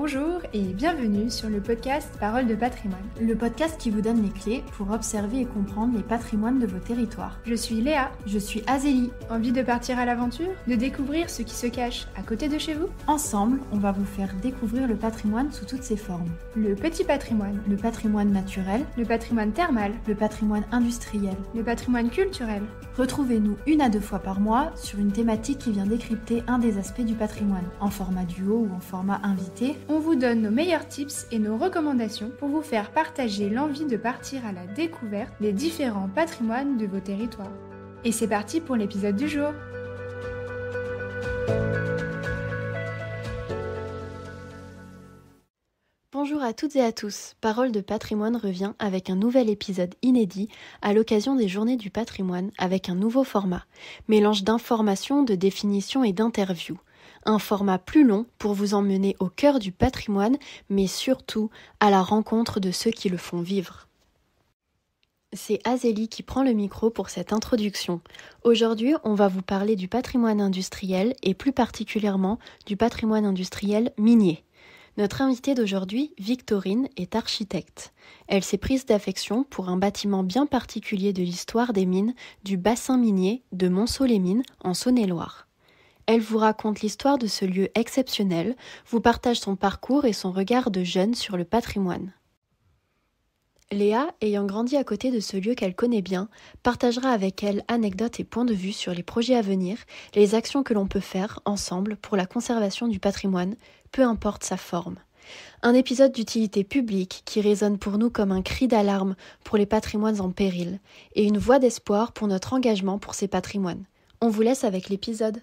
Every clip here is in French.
Bonjour et bienvenue sur le podcast Parole de patrimoine. Le podcast qui vous donne les clés pour observer et comprendre les patrimoines de vos territoires. Je suis Léa. Je suis Azélie. Envie de partir à l'aventure De découvrir ce qui se cache à côté de chez vous Ensemble, on va vous faire découvrir le patrimoine sous toutes ses formes. Le petit patrimoine. Le patrimoine naturel. Le patrimoine thermal. Le patrimoine industriel. Le patrimoine culturel. Retrouvez-nous une à deux fois par mois sur une thématique qui vient décrypter un des aspects du patrimoine, en format duo ou en format invité on vous donne nos meilleurs tips et nos recommandations pour vous faire partager l'envie de partir à la découverte des différents patrimoines de vos territoires. Et c'est parti pour l'épisode du jour Bonjour à toutes et à tous. Parole de patrimoine revient avec un nouvel épisode inédit à l'occasion des journées du patrimoine avec un nouveau format, mélange d'informations, de définitions et d'interviews un format plus long pour vous emmener au cœur du patrimoine, mais surtout à la rencontre de ceux qui le font vivre. C'est Azélie qui prend le micro pour cette introduction. Aujourd'hui, on va vous parler du patrimoine industriel et plus particulièrement du patrimoine industriel minier. Notre invitée d'aujourd'hui, Victorine, est architecte. Elle s'est prise d'affection pour un bâtiment bien particulier de l'histoire des mines du bassin minier de Monceau-les-Mines en Saône-et-Loire. Elle vous raconte l'histoire de ce lieu exceptionnel, vous partage son parcours et son regard de jeune sur le patrimoine. Léa, ayant grandi à côté de ce lieu qu'elle connaît bien, partagera avec elle anecdotes et points de vue sur les projets à venir, les actions que l'on peut faire ensemble pour la conservation du patrimoine, peu importe sa forme. Un épisode d'utilité publique qui résonne pour nous comme un cri d'alarme pour les patrimoines en péril, et une voix d'espoir pour notre engagement pour ces patrimoines. On vous laisse avec l'épisode.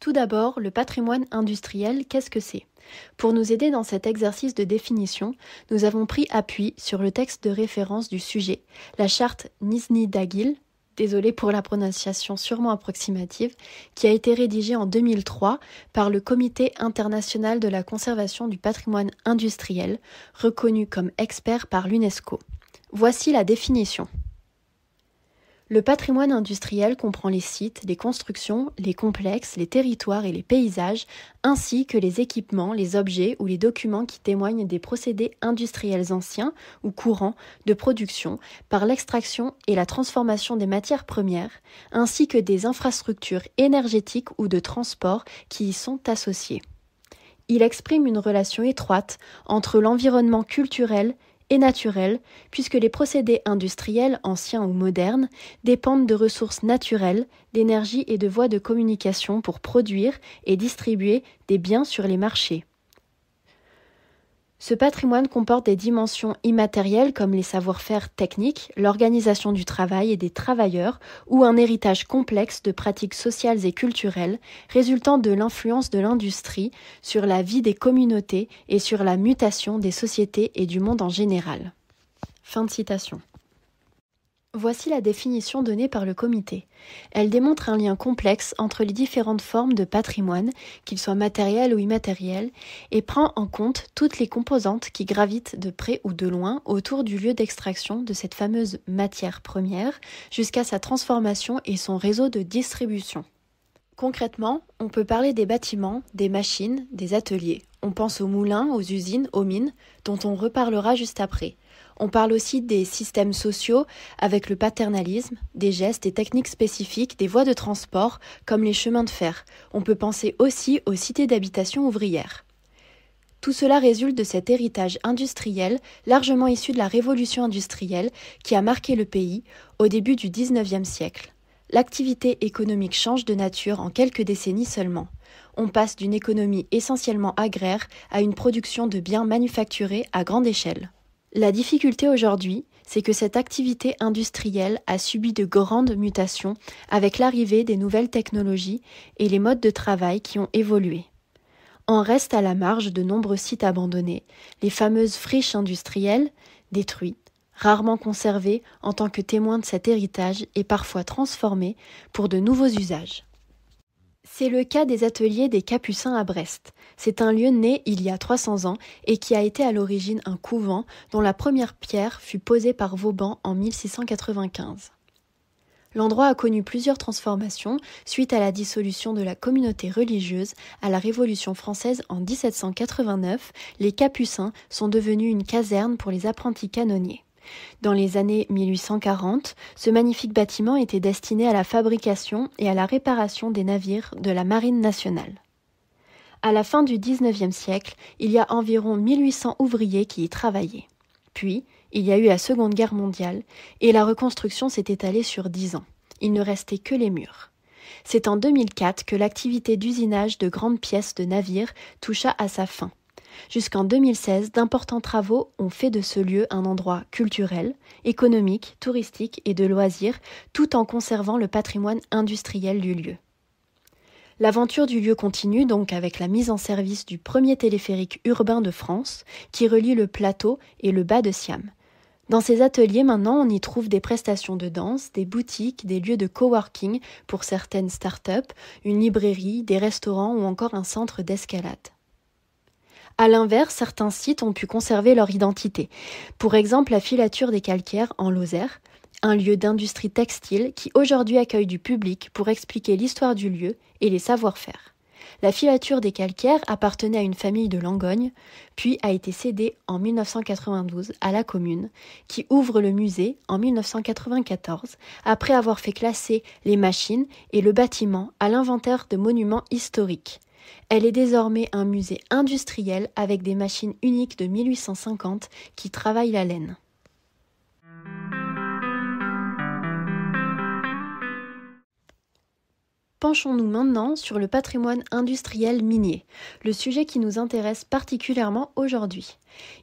Tout d'abord, le patrimoine industriel, qu'est-ce que c'est Pour nous aider dans cet exercice de définition, nous avons pris appui sur le texte de référence du sujet, la charte Nizni Dagil, désolé pour la prononciation sûrement approximative, qui a été rédigée en 2003 par le Comité international de la conservation du patrimoine industriel, reconnu comme expert par l'UNESCO. Voici la définition. Le patrimoine industriel comprend les sites, les constructions, les complexes, les territoires et les paysages, ainsi que les équipements, les objets ou les documents qui témoignent des procédés industriels anciens ou courants de production par l'extraction et la transformation des matières premières, ainsi que des infrastructures énergétiques ou de transport qui y sont associées. Il exprime une relation étroite entre l'environnement culturel, et naturel, puisque les procédés industriels, anciens ou modernes, dépendent de ressources naturelles, d'énergie et de voies de communication pour produire et distribuer des biens sur les marchés. Ce patrimoine comporte des dimensions immatérielles comme les savoir-faire techniques, l'organisation du travail et des travailleurs, ou un héritage complexe de pratiques sociales et culturelles résultant de l'influence de l'industrie sur la vie des communautés et sur la mutation des sociétés et du monde en général. Fin de citation. Voici la définition donnée par le comité. Elle démontre un lien complexe entre les différentes formes de patrimoine, qu'ils soient matériels ou immatériels, et prend en compte toutes les composantes qui gravitent de près ou de loin autour du lieu d'extraction de cette fameuse matière première, jusqu'à sa transformation et son réseau de distribution. Concrètement, on peut parler des bâtiments, des machines, des ateliers. On pense aux moulins, aux usines, aux mines, dont on reparlera juste après. On parle aussi des systèmes sociaux avec le paternalisme, des gestes et techniques spécifiques, des voies de transport comme les chemins de fer. On peut penser aussi aux cités d'habitation ouvrière. Tout cela résulte de cet héritage industriel largement issu de la révolution industrielle qui a marqué le pays au début du XIXe siècle. L'activité économique change de nature en quelques décennies seulement. On passe d'une économie essentiellement agraire à une production de biens manufacturés à grande échelle. La difficulté aujourd'hui, c'est que cette activité industrielle a subi de grandes mutations avec l'arrivée des nouvelles technologies et les modes de travail qui ont évolué. En reste à la marge de nombreux sites abandonnés, les fameuses friches industrielles, détruites, rarement conservées en tant que témoins de cet héritage et parfois transformées pour de nouveaux usages. C'est le cas des ateliers des Capucins à Brest. C'est un lieu né il y a 300 ans et qui a été à l'origine un couvent dont la première pierre fut posée par Vauban en 1695. L'endroit a connu plusieurs transformations suite à la dissolution de la communauté religieuse à la Révolution française en 1789. Les Capucins sont devenus une caserne pour les apprentis canonniers. Dans les années 1840, ce magnifique bâtiment était destiné à la fabrication et à la réparation des navires de la Marine nationale. À la fin du XIXe siècle, il y a environ 1800 ouvriers qui y travaillaient. Puis, il y a eu la Seconde Guerre mondiale et la reconstruction s'est étalée sur dix ans. Il ne restait que les murs. C'est en 2004 que l'activité d'usinage de grandes pièces de navires toucha à sa fin Jusqu'en 2016, d'importants travaux ont fait de ce lieu un endroit culturel, économique, touristique et de loisirs, tout en conservant le patrimoine industriel du lieu. L'aventure du lieu continue donc avec la mise en service du premier téléphérique urbain de France qui relie le plateau et le bas de Siam. Dans ces ateliers, maintenant, on y trouve des prestations de danse, des boutiques, des lieux de coworking pour certaines start-up, une librairie, des restaurants ou encore un centre d'escalade. À l'inverse, certains sites ont pu conserver leur identité. Pour exemple, la filature des calcaires en Lozère, un lieu d'industrie textile qui aujourd'hui accueille du public pour expliquer l'histoire du lieu et les savoir-faire. La filature des calcaires appartenait à une famille de Langogne, puis a été cédée en 1992 à la commune, qui ouvre le musée en 1994, après avoir fait classer les machines et le bâtiment à l'inventaire de monuments historiques. Elle est désormais un musée industriel avec des machines uniques de 1850 qui travaillent la laine. Penchons-nous maintenant sur le patrimoine industriel minier, le sujet qui nous intéresse particulièrement aujourd'hui.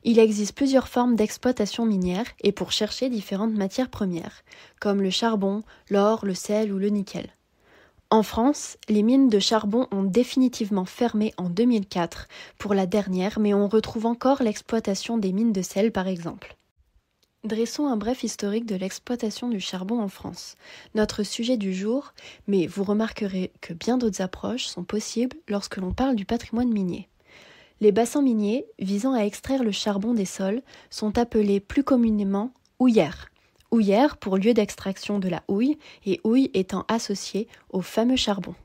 Il existe plusieurs formes d'exploitation minière et pour chercher différentes matières premières, comme le charbon, l'or, le sel ou le nickel. En France, les mines de charbon ont définitivement fermé en 2004 pour la dernière, mais on retrouve encore l'exploitation des mines de sel par exemple. Dressons un bref historique de l'exploitation du charbon en France, notre sujet du jour, mais vous remarquerez que bien d'autres approches sont possibles lorsque l'on parle du patrimoine minier. Les bassins miniers, visant à extraire le charbon des sols, sont appelés plus communément houillères houillère pour lieu d'extraction de la houille et houille étant associée au fameux charbon.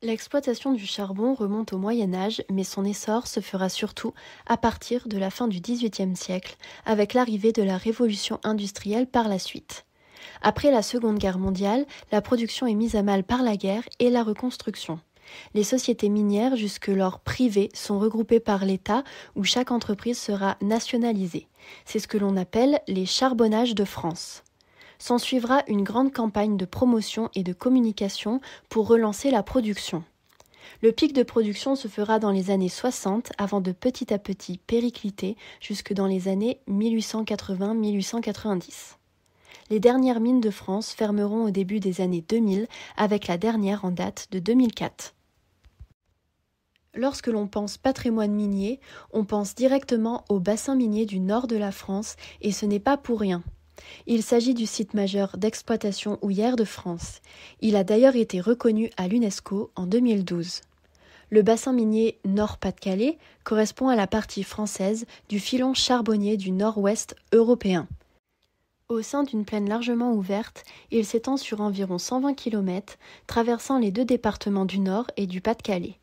L'exploitation du charbon remonte au Moyen Âge, mais son essor se fera surtout à partir de la fin du XVIIIe siècle, avec l'arrivée de la révolution industrielle par la suite. Après la Seconde Guerre mondiale, la production est mise à mal par la guerre et la reconstruction. Les sociétés minières jusque-lors privées sont regroupées par l'État où chaque entreprise sera nationalisée. C'est ce que l'on appelle les charbonnages de France. S'ensuivra une grande campagne de promotion et de communication pour relancer la production. Le pic de production se fera dans les années 60 avant de petit à petit péricliter jusque dans les années 1880-1890. Les dernières mines de France fermeront au début des années 2000 avec la dernière en date de 2004 lorsque l'on pense patrimoine minier, on pense directement au bassin minier du nord de la France, et ce n'est pas pour rien. Il s'agit du site majeur d'exploitation houillère de France. Il a d'ailleurs été reconnu à l'UNESCO en 2012. Le bassin minier Nord-Pas-de-Calais correspond à la partie française du filon charbonnier du nord-ouest européen. Au sein d'une plaine largement ouverte, il s'étend sur environ 120 km, traversant les deux départements du Nord et du Pas-de-Calais.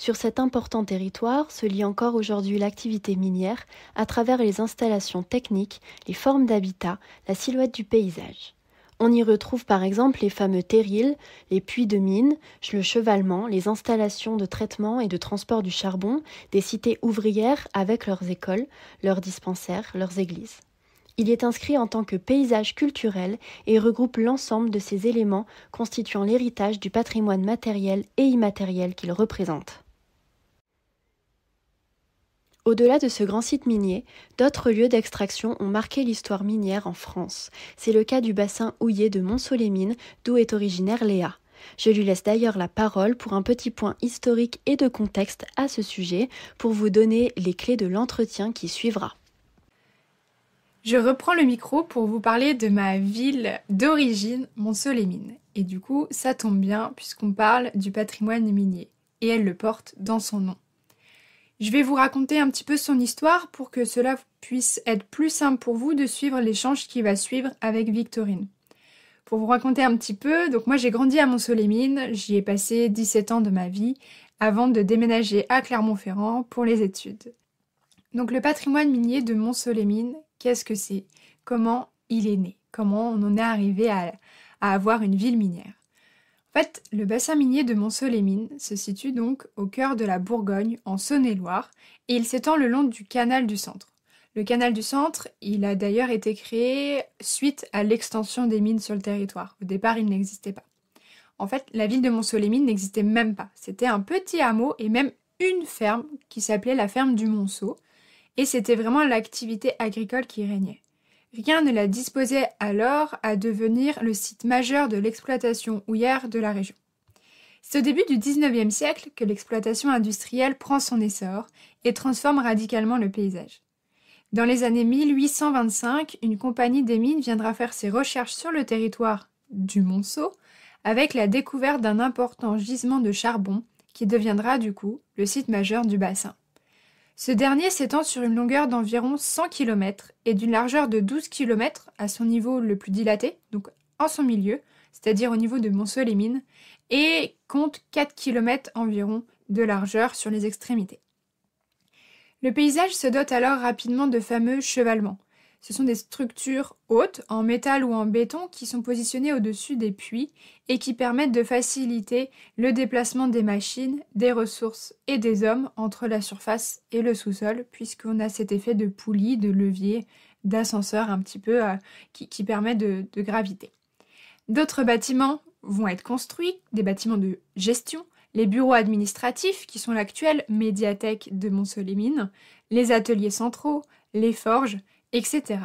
Sur cet important territoire se lie encore aujourd'hui l'activité minière à travers les installations techniques, les formes d'habitat, la silhouette du paysage. On y retrouve par exemple les fameux terrils, les puits de mines, le chevalement, les installations de traitement et de transport du charbon, des cités ouvrières avec leurs écoles, leurs dispensaires, leurs églises. Il est inscrit en tant que paysage culturel et regroupe l'ensemble de ces éléments constituant l'héritage du patrimoine matériel et immatériel qu'il représente. Au-delà de ce grand site minier, d'autres lieux d'extraction ont marqué l'histoire minière en France. C'est le cas du bassin houillé de Mines, d'où est originaire Léa. Je lui laisse d'ailleurs la parole pour un petit point historique et de contexte à ce sujet, pour vous donner les clés de l'entretien qui suivra. Je reprends le micro pour vous parler de ma ville d'origine, Mines. Et du coup, ça tombe bien puisqu'on parle du patrimoine minier, et elle le porte dans son nom. Je vais vous raconter un petit peu son histoire pour que cela puisse être plus simple pour vous de suivre l'échange qui va suivre avec Victorine. Pour vous raconter un petit peu, donc moi j'ai grandi à mont mines j'y ai passé 17 ans de ma vie avant de déménager à Clermont-Ferrand pour les études. Donc le patrimoine minier de mont qu'est-ce que c'est Comment il est né Comment on en est arrivé à, à avoir une ville minière en fait, le bassin minier de monceau les mines se situe donc au cœur de la Bourgogne, en Saône-et-Loire, et il s'étend le long du canal du Centre. Le canal du Centre, il a d'ailleurs été créé suite à l'extension des mines sur le territoire. Au départ, il n'existait pas. En fait, la ville de monceau les mines n'existait même pas. C'était un petit hameau et même une ferme qui s'appelait la ferme du Monceau, et c'était vraiment l'activité agricole qui régnait. Rien ne la disposait alors à devenir le site majeur de l'exploitation houillère de la région. C'est au début du XIXe siècle que l'exploitation industrielle prend son essor et transforme radicalement le paysage. Dans les années 1825, une compagnie des mines viendra faire ses recherches sur le territoire du Monceau avec la découverte d'un important gisement de charbon qui deviendra du coup le site majeur du bassin. Ce dernier s'étend sur une longueur d'environ 100 km et d'une largeur de 12 km à son niveau le plus dilaté, donc en son milieu, c'est-à-dire au niveau de monceaux les mines, et compte 4 km environ de largeur sur les extrémités. Le paysage se dote alors rapidement de fameux chevalements, ce sont des structures hautes, en métal ou en béton, qui sont positionnées au-dessus des puits et qui permettent de faciliter le déplacement des machines, des ressources et des hommes entre la surface et le sous-sol, puisqu'on a cet effet de poulie, de levier, d'ascenseur un petit peu euh, qui, permet de, graviter. D'autres bâtiments vont être construits, des bâtiments de gestion, les bureaux administratifs qui sont l'actuelle médiathèque de mont mines les ateliers centraux, les forges, etc.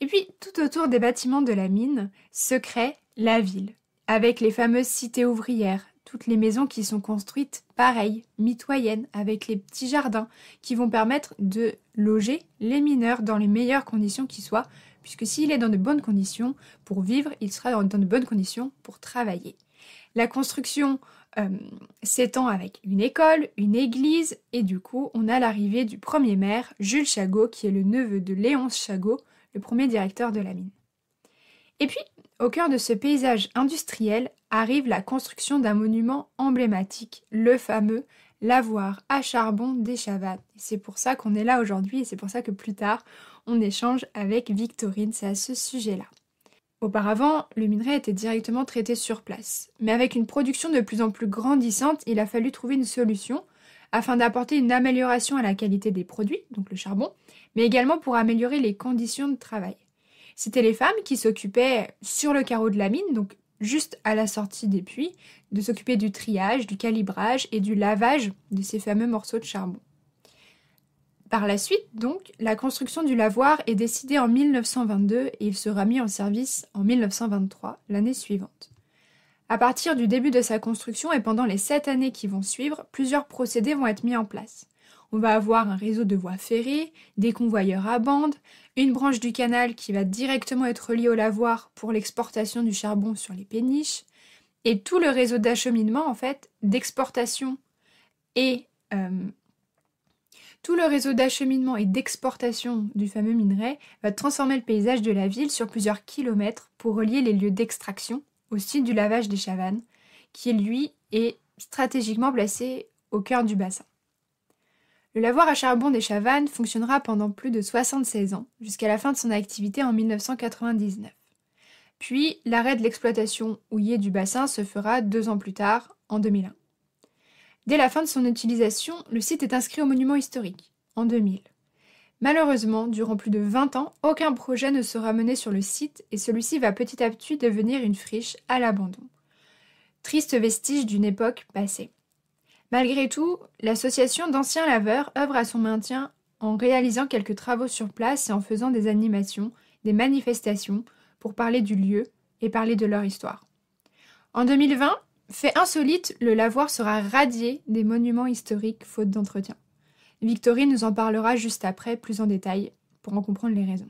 Et puis tout autour des bâtiments de la mine se crée la ville, avec les fameuses cités ouvrières, toutes les maisons qui sont construites pareilles, mitoyennes, avec les petits jardins qui vont permettre de loger les mineurs dans les meilleures conditions qui soient, puisque s'il est dans de bonnes conditions pour vivre, il sera dans de bonnes conditions pour travailler. La construction euh, s'étend avec une école, une église, et du coup, on a l'arrivée du premier maire, Jules Chagot, qui est le neveu de Léonce Chagot, le premier directeur de la mine. Et puis, au cœur de ce paysage industriel arrive la construction d'un monument emblématique, le fameux lavoir à charbon des Chavannes. C'est pour ça qu'on est là aujourd'hui et c'est pour ça que plus tard, on échange avec Victorine, c'est à ce sujet-là. Auparavant, le minerai était directement traité sur place, mais avec une production de plus en plus grandissante, il a fallu trouver une solution afin d'apporter une amélioration à la qualité des produits, donc le charbon, mais également pour améliorer les conditions de travail. C'était les femmes qui s'occupaient sur le carreau de la mine, donc juste à la sortie des puits, de s'occuper du triage, du calibrage et du lavage de ces fameux morceaux de charbon. Par la suite, donc, la construction du lavoir est décidée en 1922 et il sera mis en service en 1923, l'année suivante. À partir du début de sa construction et pendant les sept années qui vont suivre, plusieurs procédés vont être mis en place. On va avoir un réseau de voies ferrées, des convoyeurs à bande, une branche du canal qui va directement être liée au lavoir pour l'exportation du charbon sur les péniches, et tout le réseau d'acheminement, en fait, d'exportation et euh, tout le réseau d'acheminement et d'exportation du fameux minerai va transformer le paysage de la ville sur plusieurs kilomètres pour relier les lieux d'extraction au site du lavage des chavannes, qui lui est stratégiquement placé au cœur du bassin. Le lavoir à charbon des Chavannes fonctionnera pendant plus de 76 ans, jusqu'à la fin de son activité en 1999. Puis, l'arrêt de l'exploitation houillée du bassin se fera deux ans plus tard, en 2001. Dès la fin de son utilisation, le site est inscrit au monument historique, en 2000. Malheureusement, durant plus de 20 ans, aucun projet ne sera mené sur le site et celui-ci va petit à petit devenir une friche à l'abandon. Triste vestige d'une époque passée. Malgré tout, l'association d'anciens laveurs œuvre à son maintien en réalisant quelques travaux sur place et en faisant des animations, des manifestations pour parler du lieu et parler de leur histoire. En 2020, fait insolite, le lavoir sera radié des monuments historiques faute d'entretien. Victorine nous en parlera juste après, plus en détail, pour en comprendre les raisons.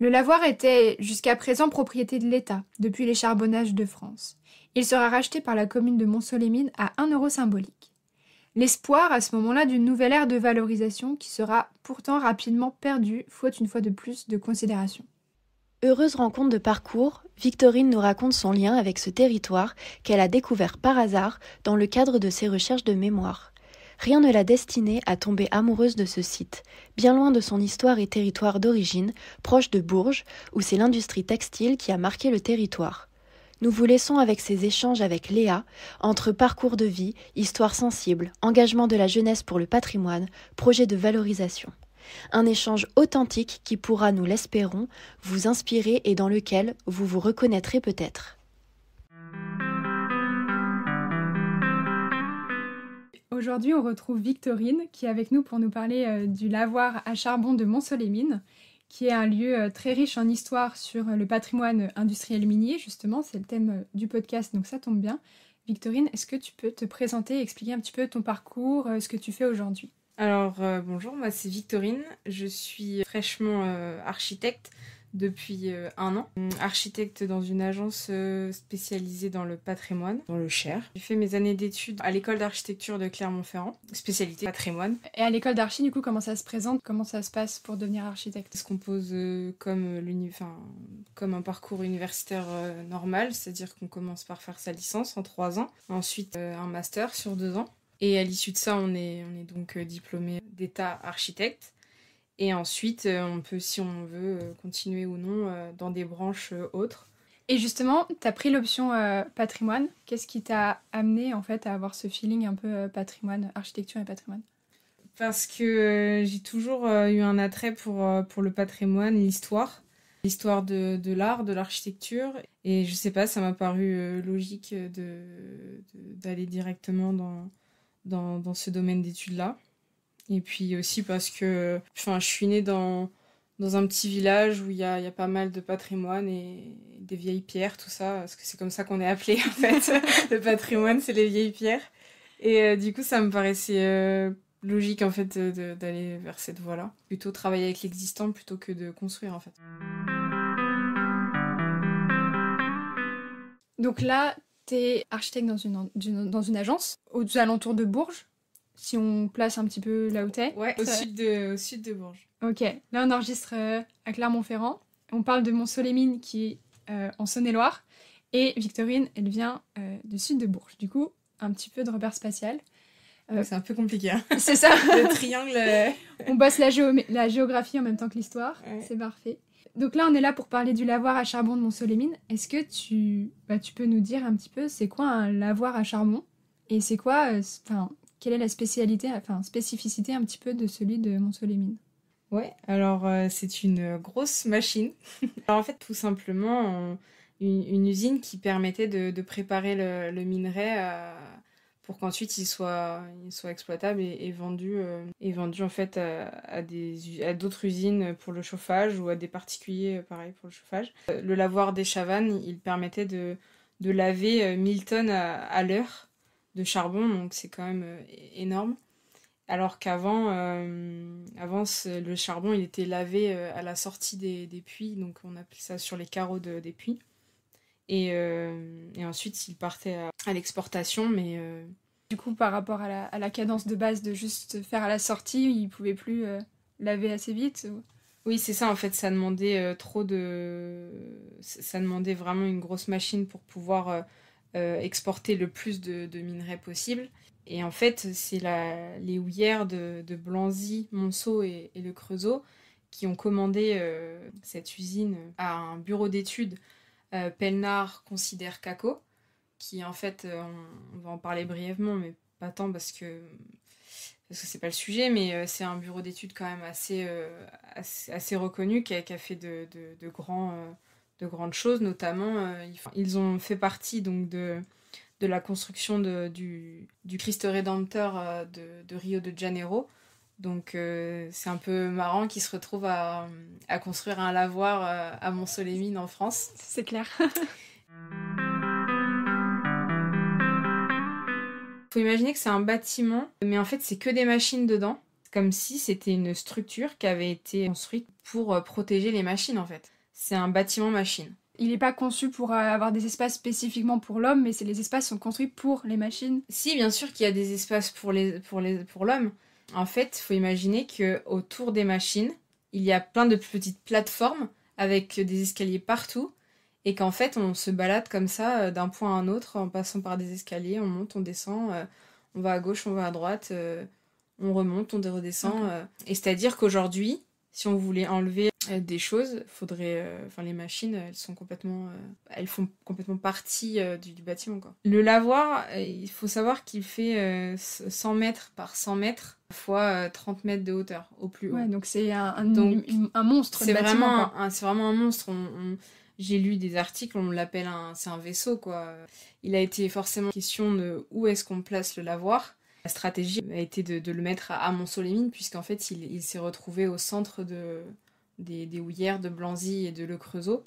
Le lavoir était jusqu'à présent propriété de l'État, depuis les charbonnages de France. Il sera racheté par la commune de Montsolémine à 1 euro symbolique. L'espoir à ce moment-là d'une nouvelle ère de valorisation qui sera pourtant rapidement perdue, faute une fois de plus de considération. Heureuse rencontre de parcours, Victorine nous raconte son lien avec ce territoire qu'elle a découvert par hasard dans le cadre de ses recherches de mémoire. Rien ne l'a destinée à tomber amoureuse de ce site, bien loin de son histoire et territoire d'origine, proche de Bourges, où c'est l'industrie textile qui a marqué le territoire. Nous vous laissons avec ces échanges avec Léa, entre parcours de vie, histoire sensible, engagement de la jeunesse pour le patrimoine, projet de valorisation. Un échange authentique qui pourra, nous l'espérons, vous inspirer et dans lequel vous vous reconnaîtrez peut-être. Aujourd'hui, on retrouve Victorine qui est avec nous pour nous parler euh, du lavoir à charbon de mont qui est un lieu euh, très riche en histoire sur euh, le patrimoine industriel minier, justement, c'est le thème du podcast, donc ça tombe bien. Victorine, est-ce que tu peux te présenter expliquer un petit peu ton parcours, ce que tu fais aujourd'hui alors euh, bonjour, moi c'est Victorine, je suis fraîchement euh, architecte depuis euh, un an, architecte dans une agence spécialisée dans le patrimoine, dans le Cher. J'ai fait mes années d'études à l'école d'architecture de Clermont-Ferrand, spécialité patrimoine. Et à l'école d'archi, du coup, comment ça se présente Comment ça se passe pour devenir architecte ce se compose comme, comme un parcours universitaire normal, c'est-à-dire qu'on commence par faire sa licence en trois ans, ensuite un master sur deux ans. Et à l'issue de ça, on est, on est donc euh, diplômé d'état architecte. Et ensuite, euh, on peut, si on veut, euh, continuer ou non dans des branches autres. Et justement, tu as pris l'option patrimoine. Qu'est-ce qui t'a amené en fait à avoir ce feeling un peu patrimoine, architecture et patrimoine Parce que j'ai toujours eu un attrait pour, pour le patrimoine, l'histoire, l'histoire de, l'art, de l'architecture. Et je sais pas, ça m'a paru logique d'aller de, d'aller directement dans, dans, dans ce domaine d'études-là. Et puis aussi parce que je suis née dans, dans un petit village où il y a, y a, pas mal de patrimoine et des vieilles pierres, tout ça, parce que c'est comme ça qu'on est appelé en fait. le patrimoine, c'est les vieilles pierres. Et euh, du coup, ça me paraissait euh, logique en fait d'aller vers cette voie-là. Plutôt travailler avec l'existant plutôt que de construire en fait. Donc là, architecte dans une, dans une agence aux alentours de Bourges, si on place un petit peu là où t'es. Ouais, au sud, de, sud de Bourges. Ok, là on enregistre euh, à Clermont-Ferrand. On parle de Mont-Solémine qui est euh, en Saône-et-Loire. Et Victorine, elle vient euh, du sud de Bourges. Du coup, un petit peu de repère spatial. C'est un peu compliqué. Hein. C'est ça. Le triangle. on bosse la, géographie en même temps que l'histoire. C'est parfait. Donc là, on est là pour parler du lavoir à charbon de Montsolémine. Est-ce que tu, bah, tu peux nous dire un petit peu c'est quoi un lavoir à charbon et c'est quoi, euh, enfin, quelle est la spécialité, enfin, spécificité un petit peu de celui de Montsolémine Ouais, alors euh, c'est une grosse machine. alors en fait, tout simplement, une, usine qui permettait de, préparer le, minerai. Euh, pour qu'ensuite il soit, exploitable et, vendu, euh, et vendu en fait à, d'autres usines pour le chauffage ou à des particuliers euh, pareil pour le chauffage. Euh, le lavoir des Chavannes, il permettait de, laver 1000 tonnes à, l'heure de charbon, donc c'est quand même énorme. Alors qu'avant, le charbon, il était lavé à la sortie des, puits, donc on appelait ça sur les carreaux des puits. Et, et, ensuite, il partait à, à l'exportation, mais... Euh, du coup, par rapport à la, cadence de base de juste faire à la sortie, ils pouvaient plus euh, laver assez vite Oui, c'est ça, en fait, ça demandait euh, trop de... Ça demandait vraiment une grosse machine pour pouvoir exporter le plus de, minerais possible. Et en fait, c'est la, les houillères de, Blanzy, Monceau et, le Creusot qui ont commandé cette usine à un bureau d'études, Pelnard considère Caco, qui en fait, euh, on, va en parler brièvement, mais pas tant parce que parce que c'est pas le sujet, mais euh, c'est un bureau d'études quand même assez, euh, assez, reconnu qui a, fait de, de, grands, de grandes choses, notamment ils ont fait partie donc de, de la construction de, du, du, Christ rédempteur de, Rio de Janeiro. Donc c'est un peu marrant qu'ils se retrouvent à, à, construire un lavoir à Montsolémine en France. C'est clair. Faut imaginer que c'est un bâtiment, mais en fait, c'est que des machines dedans, comme si c'était une structure qui avait été construite pour euh, protéger les machines, en fait. C'est un bâtiment machine. Il n'est pas conçu pour euh, avoir des espaces spécifiquement pour l'homme, mais les espaces sont construits pour les machines. Si, bien sûr qu'il y a des espaces pour les pour pour l'homme. En fait, faut imaginer que autour des machines, il y a plein de petites plateformes avec des escaliers partout et qu'en fait on se balade comme ça euh, d'un point à un autre en passant par des escaliers, on monte, on descend, euh, on va à gauche, on va à droite, euh, on remonte, on redescend. et c'est-à-dire qu'aujourd'hui, si on voulait enlever des choses, faudrait, enfin les machines, elles sont complètement, elles font complètement partie du, bâtiment quoi. Le lavoir, il faut savoir qu'il fait 100 mètres par 100 mètres fois 30 mètres de hauteur au plus haut. Ouais, donc c'est un, un, monstre. C'est vraiment, un, c'est vraiment un monstre. on j'ai lu des articles, on l'appelle un, c'est un vaisseau quoi. Il a été forcément question de où est-ce qu'on place le lavoir. La stratégie a été de, le mettre à, montsou mines puisqu'en fait il, s'est retrouvé au centre de, des, houillères de Blanzy et de Le Creusot.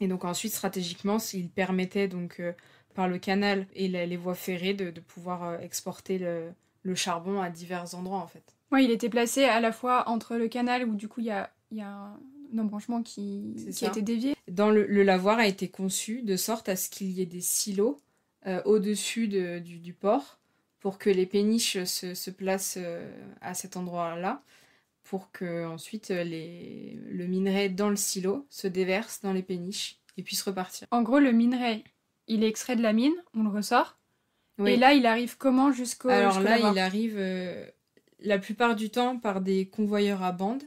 Et donc ensuite stratégiquement, il permettait donc euh, par le canal et les voies ferrées de, pouvoir euh, exporter le, charbon à divers endroits en fait. Oui, il était placé à la fois entre le canal où du coup il y a, d'embranchement qui, qui a dévié. Dans le, lavoir a été conçu de sorte à ce qu'il y ait des silos euh, au-dessus du, port pour que les péniches se, placent euh, à cet endroit-là pour que ensuite le minerai dans le silo se déverse dans les péniches et puisse repartir. En gros, le minerai, il est extrait de la mine, on le ressort. Et là, il arrive comment jusqu'au... Alors là, il arrive euh, la plupart du temps par des convoyeurs à bande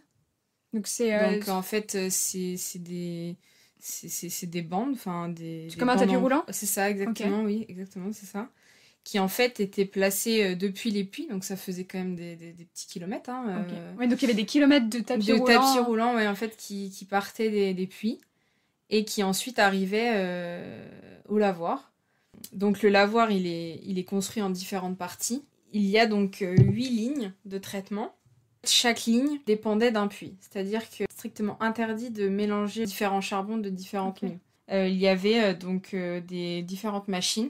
donc, c'est. Euh, donc, en fait, euh, c'est des c'est des bandes, enfin des. Comme un tapis roulant C'est ça, exactement, oui, exactement, c'est ça. Qui en fait étaient placées euh, depuis les puits, donc ça faisait quand même des, des, petits kilomètres. Hein, ouais, donc il y avait des kilomètres de tapis roulants. De roulant. tapis roulants, ouais, en fait, qui, qui partaient des, des, puits et qui ensuite arrivaient au lavoir. Donc le lavoir, il est, il est construit en différentes parties. Il y a donc huit lignes de traitement chaque ligne dépendait d'un puits, c'est-à-dire que strictement interdit de mélanger différents charbons de différentes okay. Euh, il y avait euh, donc euh, des différentes machines.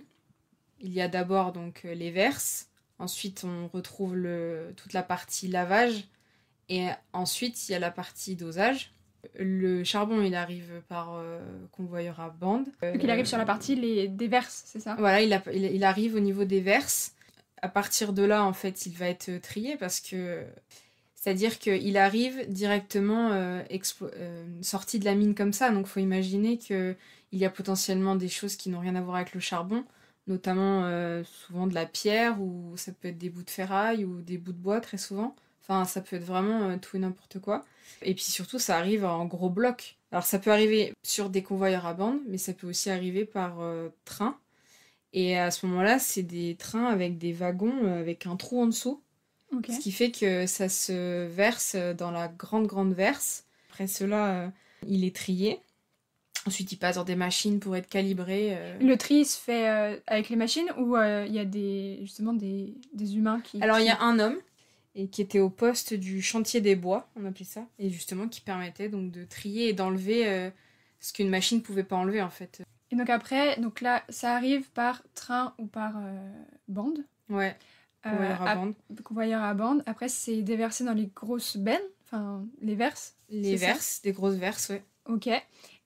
Il y a d'abord donc les verses, ensuite on retrouve le, toute la partie lavage et ensuite il y a la partie dosage. Le charbon, il arrive par convoyeur à bande. Donc il arrive sur la partie les, des verses, c'est ça Voilà, il, il, arrive au niveau des verses. À partir de là, en fait, il va être trié parce que c'est-à-dire qu'il arrive directement euh, euh, sorti de la mine comme ça. Donc faut imaginer qu'il y a potentiellement des choses qui n'ont rien à voir avec le charbon, notamment euh, souvent de la pierre, ou ça peut être des bouts de ferraille, ou des bouts de bois très souvent. Enfin, ça peut être vraiment tout et n'importe quoi. Et puis surtout, ça arrive en gros blocs. Alors ça peut arriver sur des convoyeurs à bande, mais ça peut aussi arriver par train. Et à ce moment-là, c'est des trains avec des wagons, avec un trou en dessous ce qui fait que ça se verse dans la grande, grande verse. Après cela, euh, il est trié. Ensuite, il passe dans des machines pour être calibré. Euh. Le tri se fait euh, avec les machines ou il y a des, justement des, des humains qui. Alors, il y a un homme et qui était au poste du chantier des bois, on appelait ça, et justement qui permettait donc de trier et d'enlever ce qu'une machine pouvait pas enlever en fait. Et donc après, donc là, ça arrive par train ou par bande. Ouais. Convoyeur euh, à, bande. à bande. Après, c'est déversé dans les grosses bennes, enfin les verses. Les verses, des grosses verses, oui. Ok. Et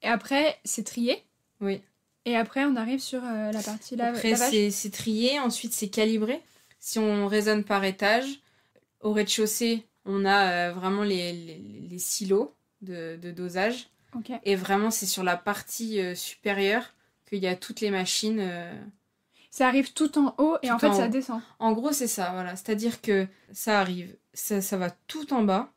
après, c'est trié. Oui. Et après, on arrive sur euh, la partie là. Après, c'est trié, ensuite c'est calibré. Si on raisonne par étage, au rez-de-chaussée, on a euh, vraiment les, silos de, dosage. Ok. Et vraiment, c'est sur la partie supérieure qu'il y a toutes les machines ça arrive tout en haut et en fait ça descend. En gros, c'est ça, voilà. C'est-à-dire que ça arrive, ça, va tout en bas.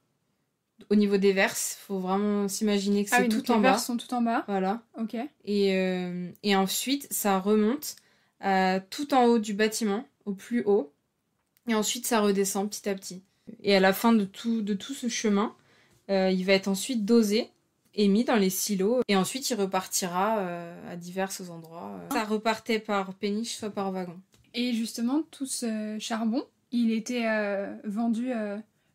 Au niveau des verses, faut vraiment s'imaginer que ah c'est tout en bas. Les verses sont tout en bas. Voilà. Ok. Et, euh, ensuite, ça remonte tout en haut du bâtiment, au plus haut. Et ensuite, ça redescend petit à petit. Et à la fin de tout, de tout ce chemin, euh, il va être ensuite dosé est mis dans les silos et ensuite il repartira euh, à divers endroits. Euh. Ça repartait par péniche, soit par wagon. Et justement, tout ce charbon, il était euh, vendu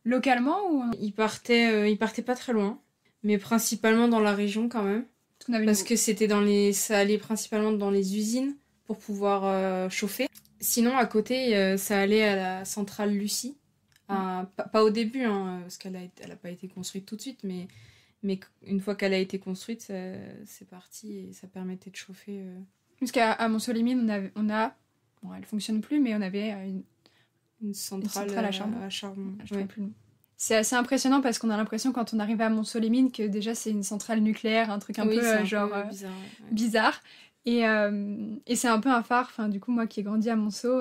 localement ou il partait, il partait pas très loin, mais principalement dans la région quand même. parce que c'était dans les, ça allait principalement dans les usines pour pouvoir chauffer. Sinon, à côté, ça allait à la centrale Lucie. Mm. Ah, pas, au début, hein, parce qu'elle n'a a pas été construite tout de suite, mais mais une fois qu'elle a été construite, c'est parti et ça permettait de chauffer. Jusqu'à euh. Parce qu'à à, on a, on a. Bon, elle fonctionne plus, mais on avait euh, une, une, centrale, à charbon. Euh, ah, c'est assez impressionnant parce qu'on a l'impression quand on arrive à Montsolimine que déjà c'est une centrale nucléaire, un truc un peu un genre bizarre, Et, c'est un peu un phare. Enfin, du coup, moi qui ai grandi à Monceau,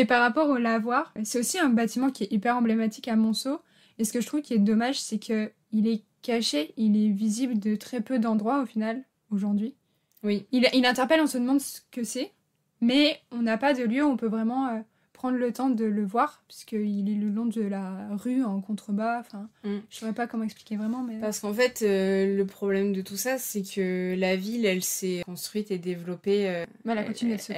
Et par rapport au lavoir, c'est aussi un bâtiment qui est hyper emblématique à Monceau. Et ce que je trouve qui est dommage, c'est que il est caché, il est visible de très peu d'endroits au final aujourd'hui. Oui. Il, il, interpelle, on se demande ce que c'est, mais on n'a pas de lieu où on peut vraiment euh, prendre le temps de le voir, puisqu'il est le long de la rue en contrebas. Enfin, mm. je saurais pas comment expliquer vraiment. Mais... Parce qu'en fait, euh, le problème de tout ça, c'est que la ville, elle s'est construite et développée. Euh, bah, elle, a continué, de se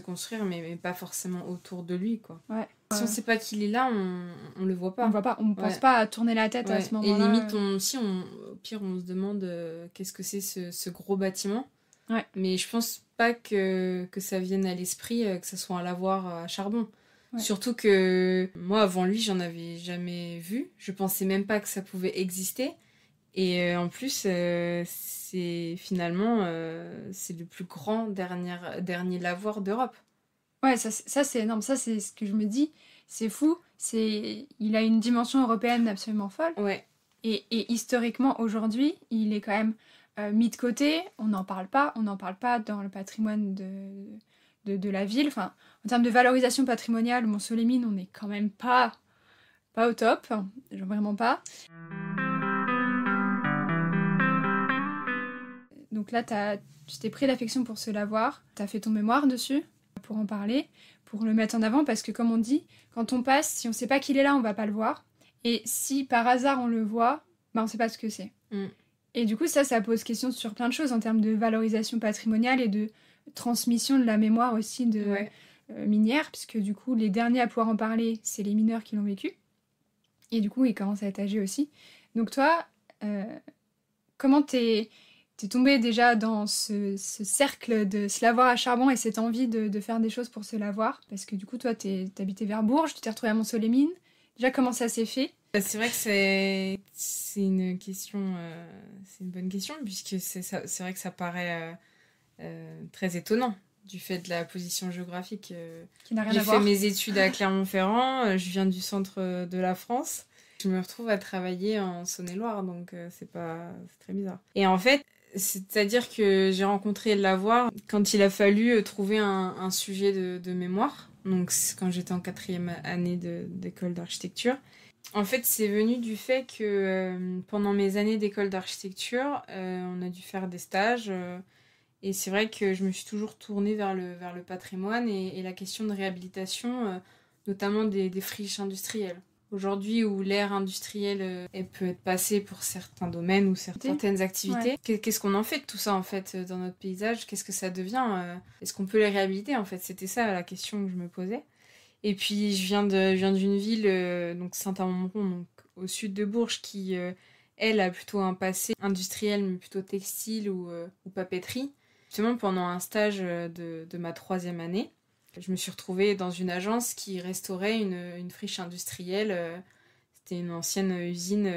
construire. mais, pas forcément autour de lui, quoi. Ouais. Si on sait pas qu'il est là, on, ne le voit pas. On voit pas, on pense pas à tourner la tête à ce moment-là. Et limite, euh. on, si on, au pire, on se demande qu'est-ce que c'est ce, gros bâtiment. Ouais. Mais je pense que, que ça vienne à l'esprit euh, que ce soit un lavoir à charbon. Surtout que moi, avant lui, j'en avais jamais vu. Je pensais même pas que ça pouvait exister. Et euh, en plus, euh, c'est finalement c'est le plus grand dernier, dernier lavoir d'Europe. Ouais, ça, c'est énorme. Ça, c'est ce que je me dis. C'est fou. C'est Il a une dimension européenne absolument folle. Ouais. et historiquement, aujourd'hui, il est quand même euh, mis de côté, on n'en parle pas, on n'en parle pas dans le patrimoine de, de, la ville. Enfin, en termes de valorisation patrimoniale, Mont-Solémine, on n'est quand même pas, pas au top, hein, vraiment pas. Donc là, tu t'es pris l'affection pour ce lavoir, tu as fait ton mémoire dessus pour en parler, pour le mettre en avant, parce que comme on dit, quand on passe, si on ne sait pas qu'il est là, on va pas le voir. Et si par hasard on le voit, ben, on ne sait pas ce que c'est. Mm. Et du coup, ça, ça pose question sur plein de choses en termes de valorisation patrimoniale et de transmission de la mémoire aussi de ouais. Euh, minière, puisque du coup, les derniers à pouvoir en parler, c'est les mineurs qui l'ont vécu. Et du coup, ils commencent à être âgés aussi. Donc toi, euh, comment t'es es tombée déjà dans ce, cercle de se lavoir à Charbon et cette envie de, faire des choses pour se lavoir Parce que du coup, toi, t'habitais vers Bourges, tu t'es retrouvé à mont Déjà, comment ça s'est fait bah, c'est vrai que c'est c'est une question, euh, c'est une bonne question puisque c'est vrai que ça paraît euh, euh, très étonnant du fait de la position géographique. Qui n'a rien J'ai fait mes études à Clermont-Ferrand, je viens du centre de la France. Je me retrouve à travailler en Saône-et-Loire, donc c'est pas, très bizarre. Et en fait, c'est-à-dire que j'ai rencontré Lavoir quand il a fallu trouver un, sujet de, de, mémoire. Donc, quand j'étais en quatrième année d'école d'architecture. En fait, c'est venu du fait que euh, pendant mes années d'école d'architecture, euh, on a dû faire des stages. Euh, et c'est vrai que je me suis toujours tournée vers le, vers le patrimoine et, la question de réhabilitation, notamment des, friches industrielles. Aujourd'hui, où l'ère industrielle peut être passée pour certains domaines ou certaines, activités, qu'est- ce qu'on en fait de tout ça en fait dans notre paysage Qu'est-ce que ça devient Est-ce qu'on peut les réhabiliter en fait C'était ça la question que je me posais. Et puis je viens de viens d'une ville euh, donc saint amandron donc au sud de Bourges qui euh, elle a plutôt un passé industriel mais plutôt textile ou, euh, papeterie. Justement pendant un stage de, de, ma troisième année, je me suis retrouvée dans une agence qui restaurait une, une friche industrielle. C'était une ancienne usine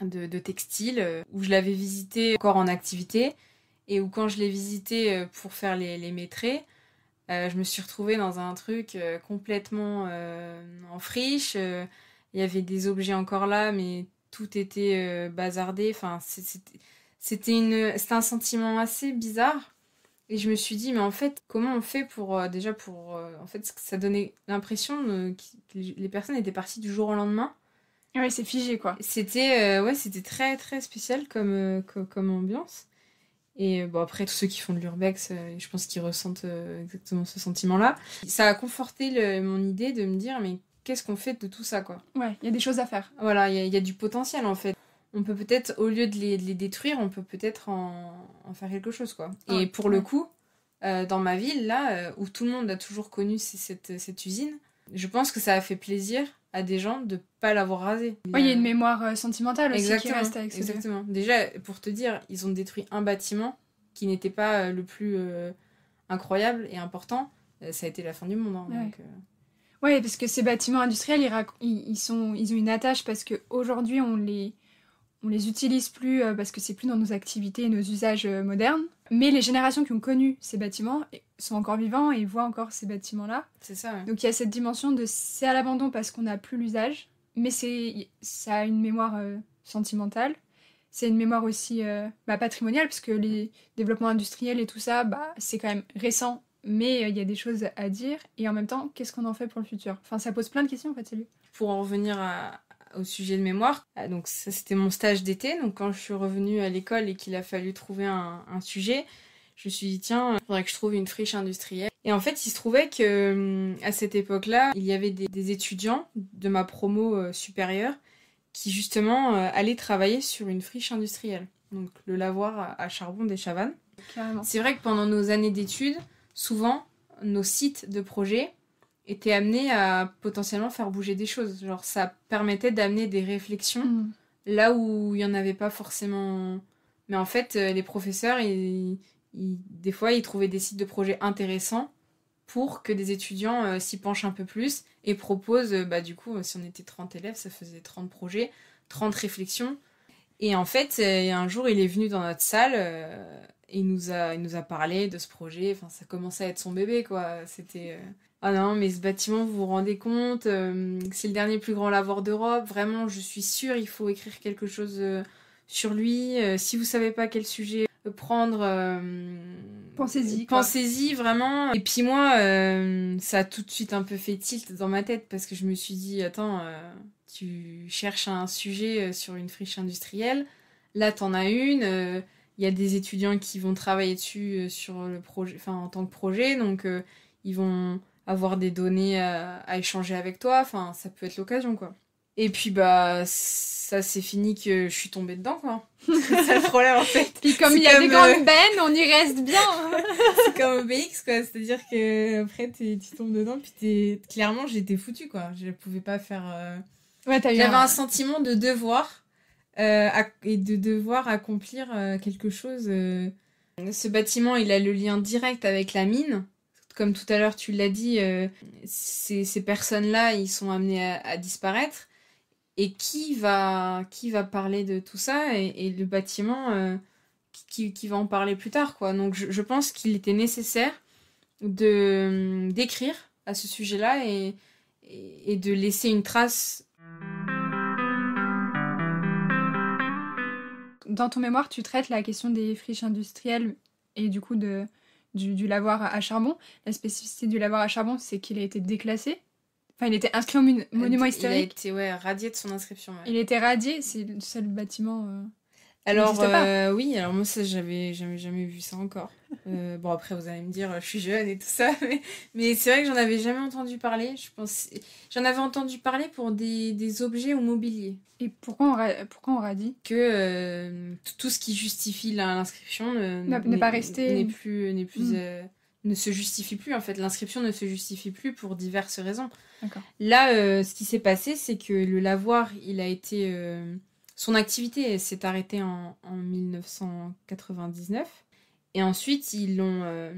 de, textile où je l'avais visitée encore en activité et où quand je l'ai visitée pour faire les, les euh, je me suis retrouvée dans un truc euh, complètement euh, en friche. Il y avait des objets encore là, mais tout était bazardé. Enfin, c'était un sentiment assez bizarre. Et je me suis dit, mais en fait, comment on fait pour déjà pour en fait ça donnait l'impression que les personnes étaient parties du jour au lendemain. Ouais, c'est figé quoi. C'était ouais, c'était très très spécial comme, comme ambiance. Et euh, bon, après, tous ceux qui font de l'urbex, euh, je pense qu'ils ressentent euh, exactement ce sentiment-là. Ça a conforté mon idée de me dire, mais qu'est-ce qu'on fait de tout ça, quoi Ouais, il y a des choses à faire. Voilà, il y, a du potentiel, en fait. On peut peut-être, au lieu de les, détruire, on peut peut-être en, faire quelque chose, quoi. Et pour le coup, dans ma ville, là, où tout le monde a toujours connu cette usine, je pense que ça a fait plaisir à des gens de pas l'avoir rasé. Oui, il y a une mémoire euh, sentimentale aussi qui reste avec ça. Exactement. Déjà, pour te dire, ils ont détruit un bâtiment qui n'était pas euh, le plus euh, incroyable et important. Ça a été la fin du monde. Hein, oui, parce que ces bâtiments industriels, ils, ils, ils ont une attache parce qu'aujourd'hui, on les on les utilise plus euh, parce que c'est plus dans nos activités et nos usages euh, modernes. Mais les générations qui ont connu ces bâtiments sont encore vivants et voient encore ces bâtiments-là. C'est ça. Donc il y a cette dimension de c'est à l'abandon parce qu'on n'a plus l'usage, mais c'est ça a une mémoire euh, sentimentale. C'est une mémoire aussi bah, patrimoniale parce patrimoniale les développements industriels et tout ça, bah, c'est quand même récent, mais il y a des choses à dire. Et en même temps, qu'est-ce qu'on en fait pour le futur Enfin, ça pose plein de questions en fait, salut. Pour en revenir à, au sujet de mémoire. Ah, donc ça c'était mon stage d'été. Donc quand je suis revenue à l'école et qu'il a fallu trouver un, sujet, je me suis dit tiens, il faudrait que je trouve une friche industrielle. Et en fait, il se trouvait que hum, à cette époque-là, il y avait des, étudiants de ma promo euh, supérieure qui justement euh, allaient travailler sur une friche industrielle, donc le lavoir à, charbon des Chavannes. C'est vrai que pendant nos années d'études, souvent nos sites de projets était amené à potentiellement faire bouger des choses. Genre, ça permettait d'amener des réflexions mm. là où il n'y en avait pas forcément. Mais en fait, euh, les professeurs, des fois, ils trouvaient des sites de projets intéressants pour que des étudiants euh, s'y penchent un peu plus et proposent, euh, bah, du coup, si on était 30 élèves, ça faisait 30 projets, 30 réflexions. Et en fait, un jour, il est venu dans notre salle et nous a il nous a parlé de ce projet enfin ça commençait à être son bébé quoi c'était ah non, mais ce bâtiment, vous vous rendez compte, euh, c'est le dernier plus grand lavoir d'Europe. Vraiment, je suis sûre, il faut écrire quelque chose euh, sur lui. Euh, si vous savez pas quel sujet prendre, pensez-y. Pensez-y vraiment. Et puis moi, ça a tout de suite un peu fait tilt dans ma tête parce que je me suis dit, attends, tu cherches un sujet sur une friche industrielle. Là, tu en as une. Il y a des étudiants qui vont travailler dessus sur le projet, enfin en tant que projet, donc ils vont avoir des données euh, à, échanger avec toi. Enfin, ça peut être l'occasion, quoi. Et puis bah ça c'est fini que je suis tombée dedans quoi. c'est le problème en fait. Puis comme il y a des grandes bennes, euh, on y reste bien. c'est comme OBX quoi, c'est-à-dire que après tu tombes dedans puis clairement j'étais foutue quoi, je pouvais pas faire euh, j'avais un... sentiment de devoir et de devoir accomplir quelque chose ce bâtiment, il a le lien direct avec la mine comme tout à l'heure tu l'as dit, euh, ces, personnes-là, ils sont amenés à, disparaître. Et qui va, qui va parler de tout ça et, le bâtiment, euh, qui, va en parler plus tard, quoi. Donc je, pense qu'il était nécessaire de euh, d'écrire à ce sujet-là et de laisser une trace. Dans ton mémoire, tu traites la question des friches industrielles et du coup de, du, du lavoir à, charbon. La spécificité du lavoir à charbon, c'est qu'il a été déclassé. Enfin, il était inscrit au euh, monument historique. Il a été ouais, radié de son inscription. Il Il était radié, c'est le seul bâtiment. Euh, alors euh, oui, alors moi ça j'avais jamais jamais vu ça encore. Euh, bon après vous allez me dire euh, je suis jeune et tout ça, mais, c'est vrai que j'en avais jamais entendu parler. Je pense j'en avais entendu parler pour des, des objets ou mobilier. Et pourquoi on pourquoi on dit Que tout ce qui justifie l'inscription n'est n'est plus n'est plus hmm. ne se justifie plus en fait l'inscription ne se justifie plus pour diverses raisons. Là ce qui s'est passé c'est que le lavoir il a été son activité s'est arrêtée en, 1999 et ensuite ils l'ont euh,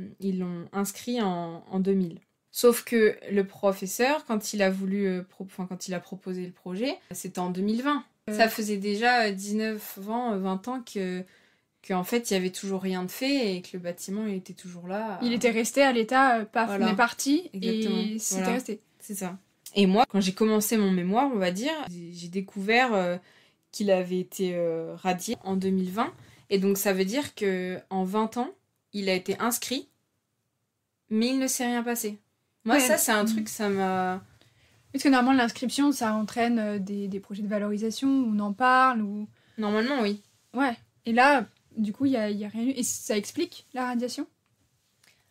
inscrit en, 2000. Sauf que le professeur, quand il a voulu, euh, quand il a proposé le projet, c'était en 2020. Euh. Ça faisait déjà 19 ans, 20 ans que qu'en fait il y avait toujours rien de fait et que le bâtiment il était toujours là. Il était resté à l'état, pas voilà. parti et c'était resté. C'est ça. Et moi, quand j'ai commencé mon mémoire, on va dire, j'ai découvert qu'il avait été euh, radié en 2020. Et donc ça veut dire que en 20 ans, il a été inscrit, mais il ne s'est rien passé. Moi, ça, c'est un mm. truc, ça m'a... Parce que normalement, l'inscription, ça entraîne euh, des, projets de valorisation, où on en parle, ou... Normalement, oui. Ouais. Et là, du coup, il n'y a, y a rien eu. Et ça explique la radiation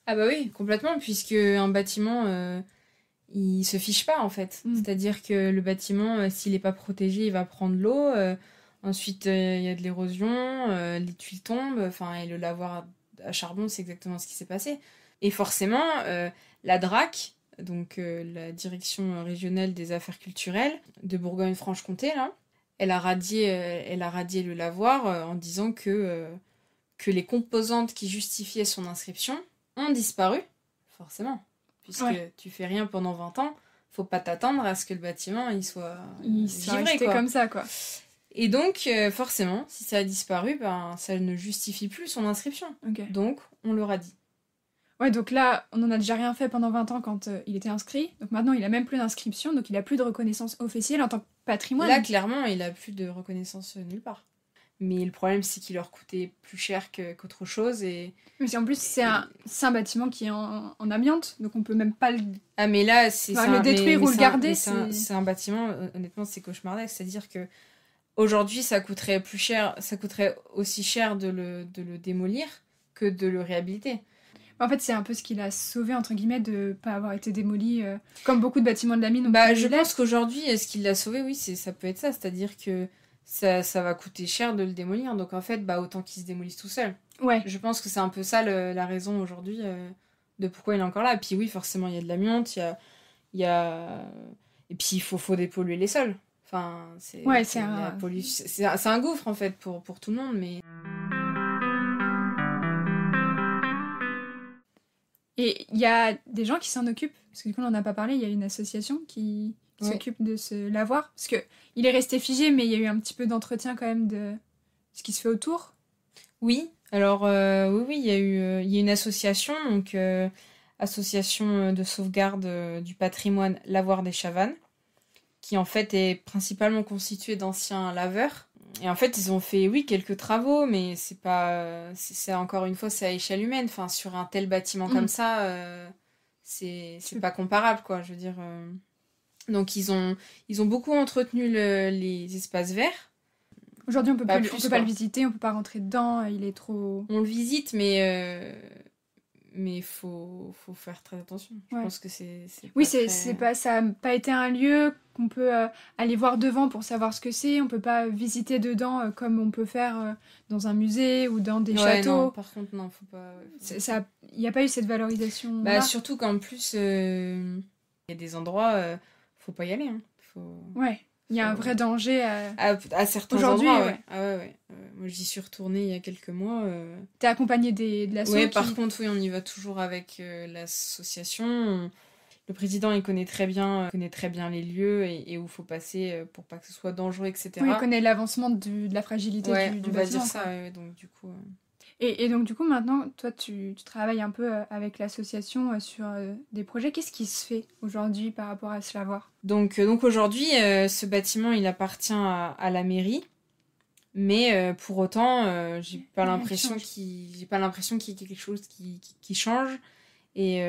Ah bah oui, complètement, puisque un bâtiment... Euh, il se fiche pas en fait. Mm. C'est-à-dire que le bâtiment, euh, s'il n'est pas protégé, il va prendre l'eau. Euh, ensuite, euh, il y a de l'érosion, les tuiles tombent. Enfin, et le lavoir à, charbon, c'est exactement ce qui s'est passé. Et forcément, la DRAC, donc la Direction régionale des affaires culturelles de Bourgogne-Franche-Comté, elle a radié, elle a radié le lavoir en disant que que les composantes qui justifiaient son inscription ont disparu, forcément puisque tu fais rien pendant 20 ans, faut pas t'attendre à ce que le bâtiment il soit il soit comme ça quoi. Et donc euh, forcément, si ça a disparu, ben ça ne justifie plus son inscription. Donc on l'aura a dit. Ouais, donc là, on n'en a déjà rien fait pendant 20 ans quand euh, il était inscrit. Donc maintenant, il a même plus d'inscription, donc il a plus de reconnaissance officielle en tant que patrimoine. Là, clairement, il a plus de reconnaissance euh, nulle part. Mais le problème, c'est qu'il leur coûtait plus cher qu'autre chose. Et, mais en plus, c'est un, un, bâtiment qui est en, en, amiante, donc on peut même pas le, ah, là, c'est, le détruire ou le garder. C'est un, bâtiment, euh, honnêtement, c'est cauchemardesque. C'est-à-dire que aujourd'hui, ça coûterait plus cher, ça coûterait aussi cher de le, de le démolir que de le réhabiliter. Bah, en fait, c'est un peu ce qu'il a sauvé, entre guillemets, de ne pas avoir été démoli, euh, comme beaucoup de bâtiments de la mine. Bah, euh, je pense qu'aujourd'hui, ce qu'il l'a sauvé, oui, ça peut être ça. C'est-à-dire que ça, va coûter cher de le démolir. Donc en fait, bah, autant qu'il se démolisse tout seul. Ouais. Je pense que c'est un peu ça la raison aujourd'hui euh, de pourquoi il est encore là. Et puis oui, forcément, il y a de l'amiante, il y a, Et puis il faut, faut dépolluer les sols. Enfin, c'est un... gouffre en fait pour, pour tout le monde. mais... Et il y a des gens qui s'en occupent, parce que du coup on n'en a pas parlé, il y a une association qui, qui s'occupe de ce lavoir. Parce que il est resté figé, mais il y a eu un petit peu d'entretien quand même de ce qui se fait autour. Oui, alors euh, oui, oui, il y a eu euh, il y a une association, donc euh, association de sauvegarde du patrimoine Lavoir des Chavannes, qui en fait est principalement constituée d'anciens laveurs. Et en fait, ils ont fait oui quelques travaux, mais c'est pas c'est encore une fois c'est à échelle humaine. Enfin, sur un tel bâtiment comme mm. ça, c'est c'est pas comparable quoi. Je veux dire. Donc ils ont, beaucoup entretenu les espaces verts. Aujourd'hui, on peut bah, peut pas le visiter, on ne peut pas rentrer dedans, il est trop. On le visite, mais euh... mais faut faut faire très attention. Je pense que c'est. Oui, c'est pas ça n'a pas été un lieu qu'on peut euh, aller voir devant pour savoir ce que c'est. On ne peut pas visiter dedans euh, comme on peut faire euh, dans un musée ou dans des châteaux. par contre, non, faut pas. Ça, il n'y a pas eu cette valorisation. Bah, surtout qu'en plus, il y a des endroits faut pas y aller. Hein. Faut... Ouais. Il y a un vrai danger à, à, certains endroits. Aujourd'hui, Ouais. Ah ouais, moi, j'y suis retournée il y a quelques mois. Tu euh. T'es accompagnée des, de l'association Oui, par contre, oui, on y va toujours avec euh, l'association. Le président, il connaît très bien, euh, connaît très bien les lieux et, et où faut passer pour pas que ce soit dangereux, etc. Oui, il connaît l'avancement de la fragilité du, du on va dire ça, donc du coup... Et, donc, du coup, maintenant, toi, tu, travailles un peu euh, avec l'association euh, sur euh, des projets. Qu'est-ce qui se fait aujourd'hui par rapport à cela voir? Donc, donc aujourd'hui, ce bâtiment, il appartient à, la mairie. Mais pour autant, j'ai pas l'impression qu'il j'ai pas l'impression qu'il y ait quelque chose qui, qui, change. Et,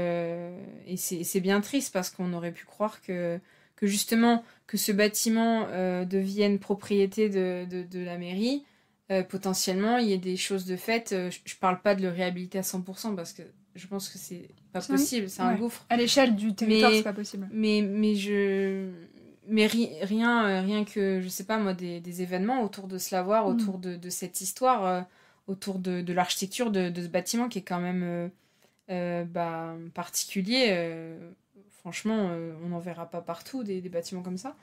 c'est bien triste parce qu'on aurait pu croire que, que justement que ce bâtiment devienne propriété de, de, la mairie, euh, potentiellement il y a des choses de fait euh, Je, parle pas de le réhabiliter à 100% parce que je pense que c'est pas possible, c'est un gouffre. À l'échelle du territoire, c'est pas possible. Mais, mais je. rien, euh, rien que, je sais pas moi, des, événements autour de cela mm. autour de, cette histoire, autour de, l'architecture de, ce bâtiment qui est quand même bah, particulier. franchement, on n'en verra pas partout des, bâtiments comme ça.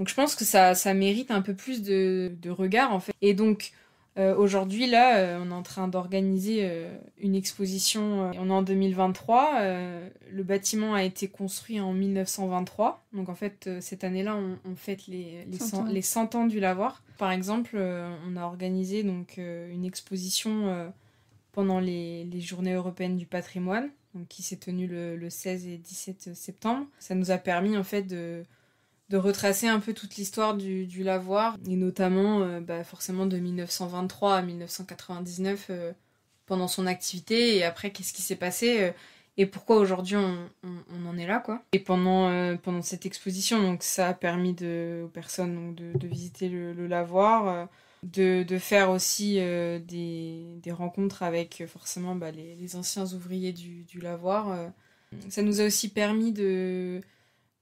Donc je pense que ça, mérite un peu plus de, regard en fait. Et donc euh, aujourd'hui là, euh, on est en train d'organiser euh, une exposition. on est en 2023. le bâtiment a été construit en 1923. Donc en fait cette année-là, on, fête les, les, 100 ans. du lavoir. Par exemple, on a organisé donc une exposition pendant les, journées européennes du patrimoine. Donc, qui s'est tenue le 16 et 17 septembre. Ça nous a permis en fait de, de retracer un peu toute l'histoire du, lavoir, et notamment euh, bah, forcément de 1923 à 1999 euh, pendant son activité, et après qu'est-ce qui s'est passé euh, et pourquoi aujourd'hui on, en est là. quoi. Et pendant, pendant cette exposition, donc, ça a permis de, aux personnes de, visiter le, lavoir. De, faire aussi des, rencontres avec forcément bah, les, anciens ouvriers du lavoir. Ça nous a aussi permis de,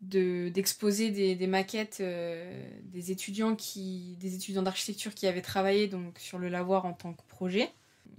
d'exposer des, maquettes euh, des étudiants qui des étudiants d'architecture qui avaient travaillé donc sur le lavoir en tant que projet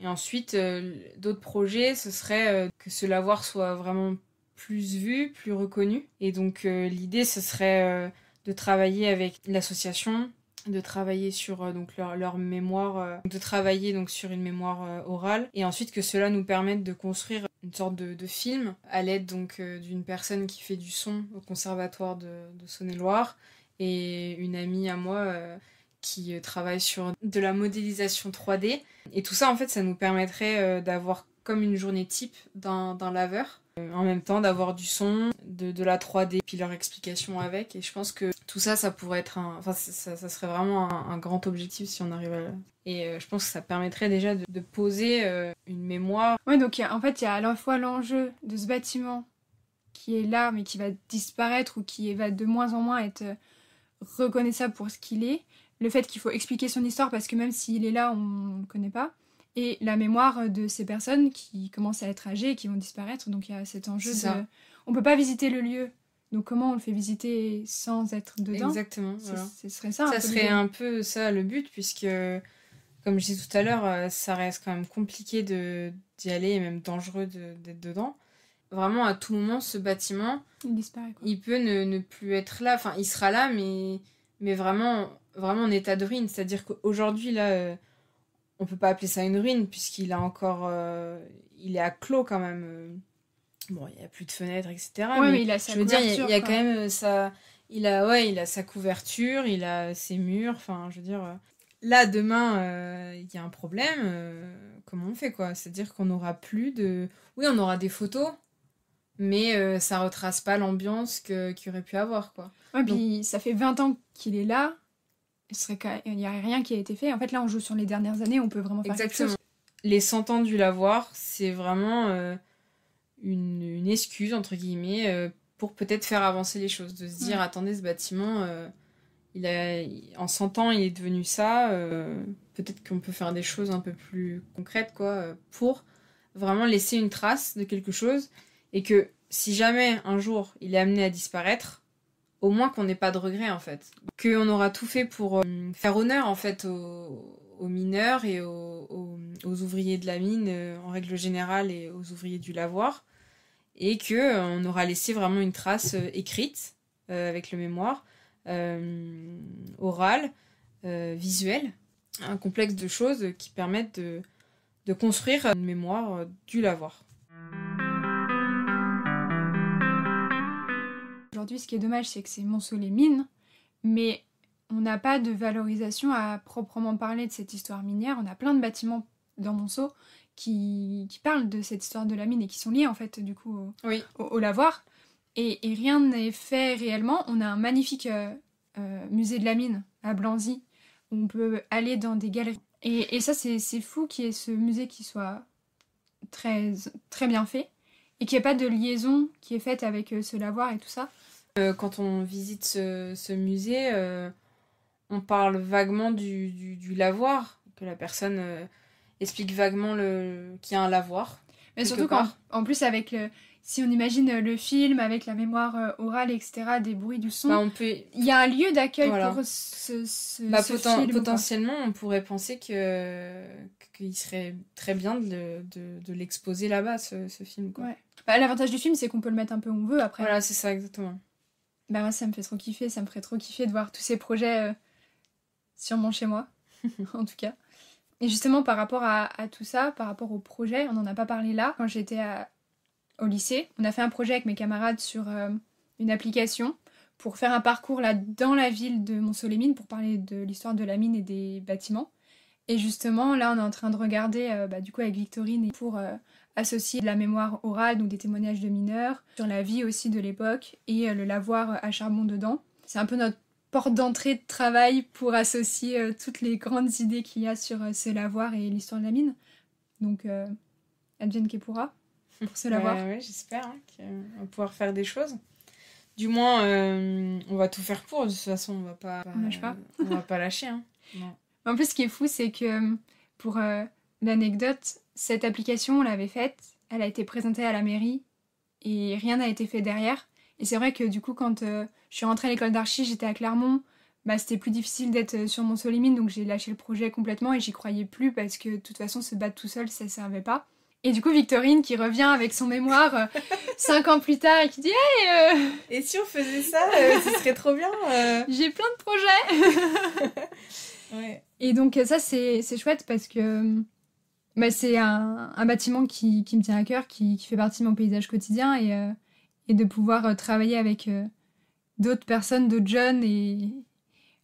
et ensuite euh, d'autres projets ce serait euh, que ce lavoir soit vraiment plus vu plus reconnu et donc l'idée ce serait de travailler avec l'association de travailler sur donc leur, leur mémoire de travailler donc sur une mémoire orale et ensuite que cela nous permette de construire une sorte de, film à l'aide donc euh, d'une personne qui fait du son au conservatoire de, de Saône-et-Loire et une amie à moi euh, qui euh, travaille sur de la modélisation 3D. Et tout ça, en fait, ça nous permettrait d'avoir comme une journée type d'un laveur euh, en même temps d'avoir du son, de, de, la 3D, puis leur explication avec. Et je pense que tout ça, ça pourrait être un. Enfin, ça, serait vraiment un, grand objectif si on arrive à. Et euh, je pense que ça permettrait déjà de, poser euh, une mémoire. Oui, donc en fait, il y a à la fois l'enjeu de ce bâtiment qui est là, mais qui va disparaître ou qui va de moins en moins être reconnaissable pour ce qu'il est. Le fait qu'il faut expliquer son histoire parce que même s'il est là, on ne le connaît pas et la mémoire de ces personnes qui commencent à être âgées et qui vont disparaître. Donc il y a cet enjeu de... On peut pas visiter le lieu. Donc comment on le fait visiter sans être dedans Exactement. Voilà. Ce serait ça. Ça serait un peu ça le but, puisque, comme je disais tout à l'heure, euh, ça reste quand même compliqué d'y aller et même dangereux d'être dedans. Vraiment, à tout moment, ce bâtiment, il disparaît. Quoi. Il peut ne, plus être là. Enfin, il sera là, mais, mais vraiment, vraiment en état de ruine. C'est-à-dire qu'aujourd'hui, là, euh, on peut pas appeler ça une ruine puisqu'il a encore euh, il est à clos quand même euh. bon il y a plus de fenêtres etc Oui, mais, il a sa je veux dire il a, quand même ça. Euh, il a ouais il a sa couverture il a ses murs enfin je veux dire là demain il y a un problème comment on fait quoi c'est à dire qu'on n'aura plus de oui on aura des photos mais ça retrace pas l'ambiance que qu'il aurait pu avoir quoi puis ça fait 20 ans qu'il est là il n'y aurait rien qui a été fait. En fait, là, on joue sur les dernières années, on peut vraiment faire Quelque Les 100 ans du lavoir, c'est vraiment euh, une, excuse, entre guillemets, euh, pour peut-être faire avancer les choses. De se dire, attendez, ce bâtiment, euh, il en 100 ans, il est devenu ça. peut-être qu'on peut faire des choses un peu plus concrètes, quoi, pour vraiment laisser une trace de quelque chose. Et que si jamais un jour il est amené à disparaître, au moins qu'on n'ait pas de regrets en fait. Qu'on aura tout fait pour euh, faire honneur en fait aux, mineurs et aux, ouvriers de la mine euh, en règle générale et aux ouvriers du lavoir. Et qu'on euh, aura laissé vraiment une trace écrite avec le mémoire, orale, visuelle, un complexe de choses qui permettent de construire une mémoire du lavoir. ce qui est dommage, c'est que c'est Monceau les mines, mais on n'a pas de valorisation à proprement parler de cette histoire minière. On a plein de bâtiments dans Monceau qui, qui parlent de cette histoire de la mine et qui sont liés en fait du coup au, lavoir. Et, rien n'est fait réellement. On a un magnifique euh, euh, musée de la mine à Blanzy où on peut aller dans des galeries. Et, ça, c'est fou qu'il y ait ce musée qui soit très, très bien fait et qu'il n'y ait pas de liaison qui est faite avec euh, ce lavoir et tout ça. Euh, quand on visite ce, musée, euh, on parle vaguement du, lavoir, que la personne euh, explique vaguement le, qu'il y a un lavoir. Mais surtout quand, en plus, avec si on imagine le film avec la mémoire orale, etc., des bruits du son, bah, on peut... il y a un lieu d'accueil pour ce, bah, film, Potentiellement, on pourrait penser que qu'il serait très bien de, l'exposer là-bas, ce, film. Quoi. Bah, l'avantage du film, c'est qu'on peut le mettre un peu où on veut après. Voilà, c'est ça, exactement moi bah ça me fait trop kiffer, ça me ferait trop kiffer de voir tous ces projets euh, sûrement chez moi, en tout cas. Et justement par rapport à, tout ça, par rapport au projet, on n'en a pas parlé là, quand j'étais au lycée, on a fait un projet avec mes camarades sur euh, une application pour faire un parcours là dans la ville de les mines pour parler de l'histoire de la mine et des bâtiments. Et justement, là, on est en train de regarder, euh, bah, du coup, avec Victorine, et pour associer la mémoire orale, donc des témoignages de mineurs, sur la vie aussi de l'époque et euh, le lavoir euh, à charbon dedans. C'est un peu notre porte d'entrée de travail pour associer euh, toutes les grandes idées qu'il y a sur ce lavoir et l'histoire de la mine. Donc, euh, advienne pour ce bah lavoir. oui, j'espère hein, qu'on va pouvoir faire des choses. Du moins, on va tout faire pour. De toute façon, on va pas, pas. on va pas lâcher. Hein. En plus, ce qui est fou, c'est que pour l'anecdote, cette application, on l'avait faite, elle a été présentée à la mairie et rien n'a été fait derrière. Et c'est vrai que du coup, quand euh, je suis rentrée à l'école d'archi, j'étais à Clermont, bah, c'était plus difficile d'être euh, sur mon Solimine, donc j'ai lâché le projet complètement et j'y croyais plus parce que de toute façon, se battre tout seul, ça servait pas. Et du coup, Victorine qui revient avec son mémoire euh, cinq ans plus tard et qui dit Hey Et si on faisait ça, ce serait trop bien J'ai plein de projets Et donc, ça, c'est chouette parce que bah, c'est un, bâtiment qui, me tient à cœur, qui, fait partie de mon paysage quotidien et, euh, de pouvoir euh, travailler avec euh, d'autres personnes, d'autres jeunes et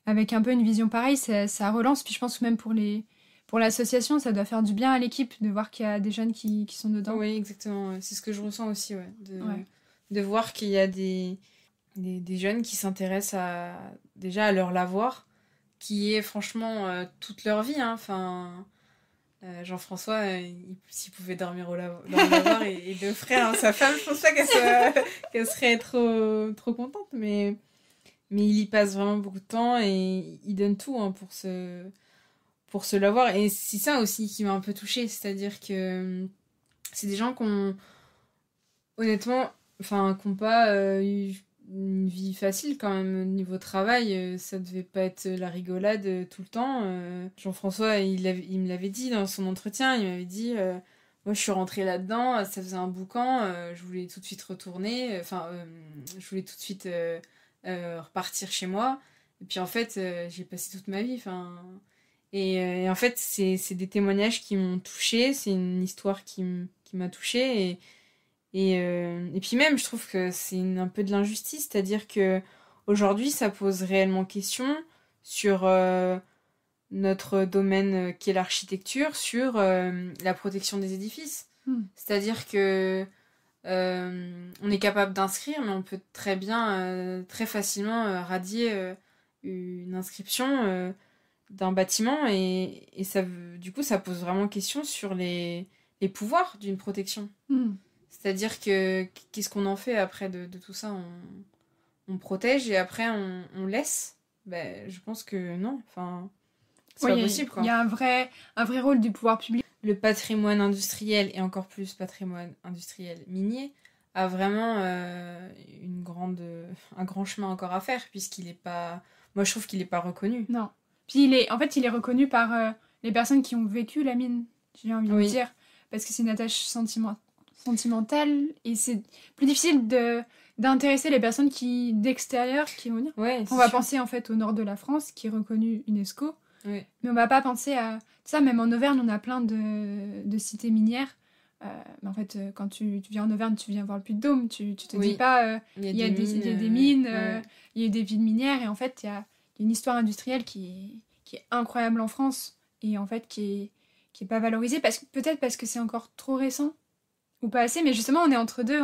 avec un peu une vision pareille, ça, relance. Puis je pense que même pour les pour l'association, ça doit faire du bien à l'équipe de voir qu'il y a des jeunes qui, sont dedans. Oui, exactement. C'est ce que je ressens aussi, de, voir qu'il y a des, jeunes qui s'intéressent à, déjà à leur lavoir, qui est franchement toute leur vie. Hein. Enfin, euh, Jean-François, euh, s'il pouvait dormir au lavoir, et, de frère, hein, sa femme, je pense pas qu'elle, serait trop, trop contente, mais, mais il y passe vraiment beaucoup de temps et il donne tout hein, pour, se, pour lavoir. Et c'est ça aussi qui m'a un peu touchée, c'est-à-dire que c'est des gens qu'on, honnêtement, enfin, qu'on pas euh, une vie facile quand même au niveau travail euh, ça devait pas être la rigolade euh, tout le temps euh. Jean-François il, me l'avait dit dans son entretien il m'avait dit moi je suis rentrée là-dedans ça faisait un boucan je voulais tout de suite retourner enfin je voulais tout de suite repartir chez moi et puis en fait j'ai passé toute ma vie enfin et, en fait c'est des témoignages qui m'ont touchée c'est une histoire qui m'a touchée et euh, et, puis même, je trouve que c'est un peu de l'injustice, c'est-à-dire que aujourd'hui, ça pose réellement question sur euh, notre domaine euh, qui est l'architecture, sur la protection des édifices. Hmm. C'est-à-dire que on est capable d'inscrire, mais on peut très bien, très facilement radier une inscription d'un bâtiment et, ça, du coup, ça pose vraiment question sur les, pouvoirs d'une protection. Hmm. C'est-à-dire que qu'est-ce qu'on en fait après de, tout ça on, protège et après on, laisse ben, Je pense que non. Enfin, c'est pas possible. Il y a un vrai, un vrai rôle du pouvoir public. Le patrimoine industriel et encore plus patrimoine industriel minier a vraiment euh, une grande, un grand chemin encore à faire puisqu'il n'est pas. Moi, je trouve qu'il n'est pas reconnu. Non. Puis il est, en fait, il est reconnu par euh, les personnes qui ont vécu la mine. J'ai envie de dire parce que c'est une attache sentimentale et c'est plus difficile de d'intéresser les personnes qui d'extérieur qui vont dire. on va penser en fait au nord de la France qui est reconnu UNESCO, mais on va pas penser à ça. Même en Auvergne, on a plein de, de cités minières. Euh, mais en fait, euh, quand tu, viens en Auvergne, tu viens voir le Puy-de-Dôme, tu, tu te dis pas euh, il, y des, il y, a des mines, il y a des villes minières, et en fait, il y a une histoire industrielle qui est, qui est incroyable en France, et en fait, qui est, qui est pas valorisée, parce, peut-être parce que c'est encore trop récent ou pas assez, mais justement, on est entre deux.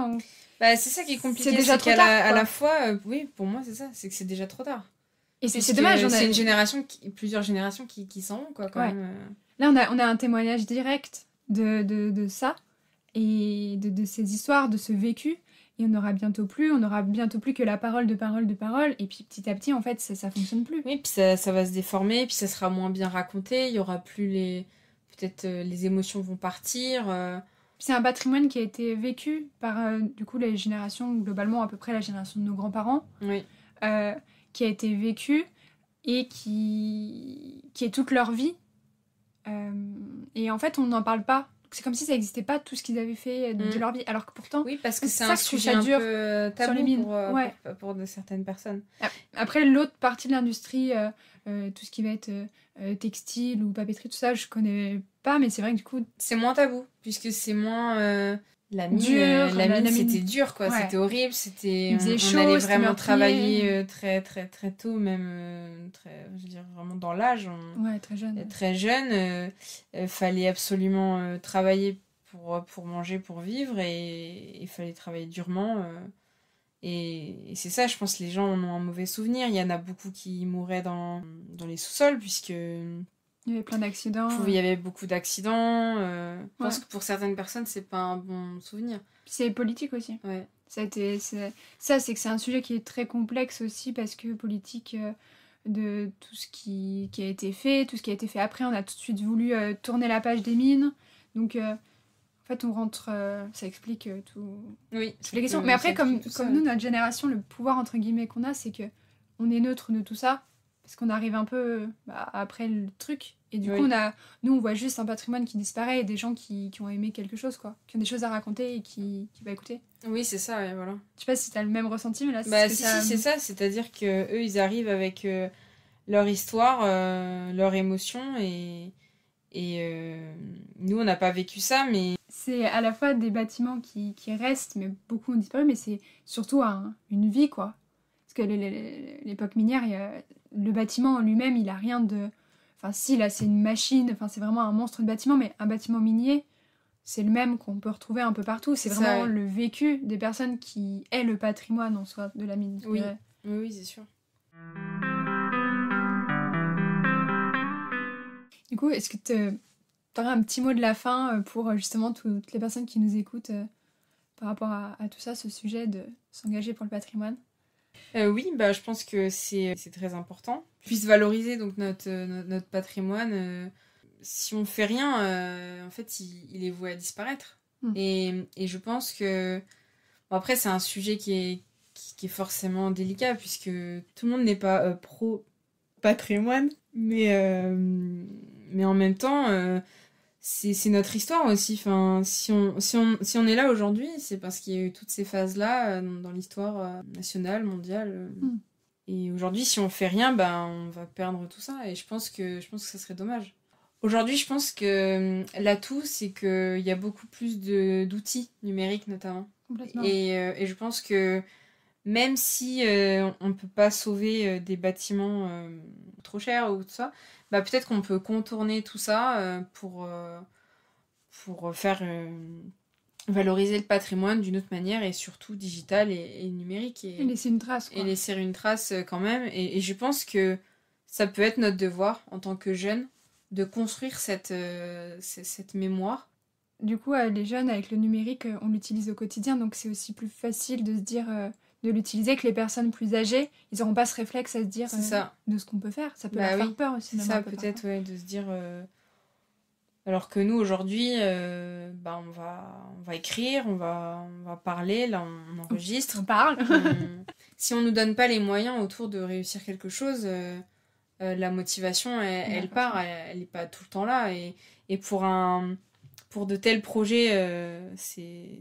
Bah, c'est ça qui est compliqué. C'est déjà trop à, tard, la, à la fois, euh, oui, pour moi, c'est ça, c'est que c'est déjà trop tard. Et c'est dommage. C'est une génération, plusieurs générations qui, qui s'en vont, quoi, euh. Là, on a, on a un témoignage direct de, de, ça, et de, de, ces histoires, de ce vécu. Et on n'aura bientôt plus, on n'aura bientôt plus que la parole de parole de parole. Et puis petit à petit, en fait, ça, ça fonctionne plus. Oui, puis ça, ça va se déformer, puis ça sera moins bien raconté, il y aura plus les. Peut-être euh, les émotions vont partir c'est un patrimoine qui a été vécu par euh, du coup les générations globalement à peu près la génération de nos grands-parents, oui. Euh, qui a été vécu et qui qui est toute leur vie. Euh, et en fait, on n'en parle pas. C'est comme si ça n'existait pas tout ce qu'ils avaient fait de mm. leur vie, alors que pourtant. Oui, parce que c'est un sujet un peu tabou sur les mines. Pour, pour, de certaines personnes. Après, l'autre partie de l'industrie euh, tout ce qui va être euh, euh, textile ou papeterie, tout ça, je connais pas, mais c'est vrai que du coup. C'est moins tabou, puisque c'est moins. La mine, la, c'était dur, quoi. C'était horrible, c'était. On, allait vraiment travailler très, très, très tôt, même très, je veux dire, vraiment dans l'âge. Ouais, très jeune. Très jeune, il fallait absolument travailler pour pour manger, pour vivre, et il fallait travailler durement et, c'est ça, je pense, les gens en ont un mauvais souvenir. Il y en a beaucoup qui mouraient dans, dans les sous-sols, puisque il y avait plein d'accidents. Euh. Il y avait beaucoup d'accidents. Euh. Je pense que pour certaines personnes, c'est pas un bon souvenir. C'est politique aussi. Ouais. Ça, ça c'est que c'est un sujet qui est très complexe aussi parce que politique euh, de tout ce qui, qui, a été fait, tout ce qui a été fait après, on a tout de suite voulu tourner la page des mines. Donc fait, on rentre. Euh, ça explique euh, tout. Oui. Toutes les questions. Mais après, comme, nous, notre génération, le pouvoir entre guillemets qu'on a, c'est que on est neutre de tout ça parce qu'on arrive un peu bah, après le truc. Et du coup, on a, nous, on voit juste un patrimoine qui disparaît et des gens qui, qui ont aimé quelque chose, quoi, qui ont des choses à raconter et qui, qui va écouter. Oui, c'est ça, et voilà. Je sais pas si t'as le même ressenti, mais là, bah, c'est si, ça... c'est ça. C'est-à-dire que eux, ils arrivent avec euh, leur histoire, leur émotion et. Et nous, on n'a pas vécu ça, mais c'est à la fois des bâtiments qui, restent, mais beaucoup ont disparu, mais c'est surtout une vie, quoi. Parce que l'époque minière, le bâtiment en lui-même, il a rien de... Enfin, si, là, c'est une machine, enfin, c'est vraiment un monstre de bâtiment, mais un bâtiment minier, c'est le même qu'on peut retrouver un peu partout. C'est vraiment le vécu des personnes qui est le patrimoine, en soi, de la mine. Oui, oui, c'est sûr. Du coup, est-ce que tu tu un petit mot de la fin euh, pour euh, justement toutes les personnes qui nous écoutent euh, par rapport à, tout ça, ce sujet de s'engager pour le patrimoine oui, bah, je pense que c'est très important. Puisse valoriser donc notre, notre, patrimoine. si on ne fait rien, en fait, il, est voué à disparaître. Hmm. Et, et, je pense que. après, c'est un sujet qui est, est forcément délicat, puisque tout le monde n'est pas pro-patrimoine. Mais, mais en même temps, c'est notre histoire aussi. Enfin, si, on, si, on, si on est là aujourd'hui, c'est parce qu'il y a eu toutes ces phases-là euh, dans l'histoire euh, nationale, mondiale. Euh. Mm. Et aujourd'hui, si on fait rien, ben, on va perdre tout ça. Et je pense que, je pense que ça serait dommage. Aujourd'hui, je pense que l'atout, c'est qu'il y a beaucoup plus d'outils numériques, notamment. Et, et, je pense que même si euh, on ne peut pas sauver euh, des bâtiments euh, trop chers ou tout ça, bah, peut-être qu'on peut contourner tout ça pour, pour faire valoriser le patrimoine d'une autre manière et surtout digital et, numérique. Et, laisser une trace. Et laisser une trace quand même. Et, je pense que ça peut être notre devoir en tant que jeunes de construire cette, cette mémoire du coup, les jeunes, avec le numérique, on l'utilise au quotidien, donc c'est aussi plus facile de se dire, de l'utiliser que les personnes plus âgées, ils n'auront pas ce réflexe à se dire euh, de ce qu'on peut faire. Ça peut bah leur faire peur aussi. ça, peut-être, ouais, de se dire. Euh, alors que nous, aujourd'hui, euh, bah, on, va, on va écrire, on va, on va parler, là, on, enregistre. On parle. Si on ne nous donne pas les moyens autour de réussir quelque chose, la motivation, elle, part, elle n'est pas tout le temps là. Et, et pour, un, pour de tels projets, c'est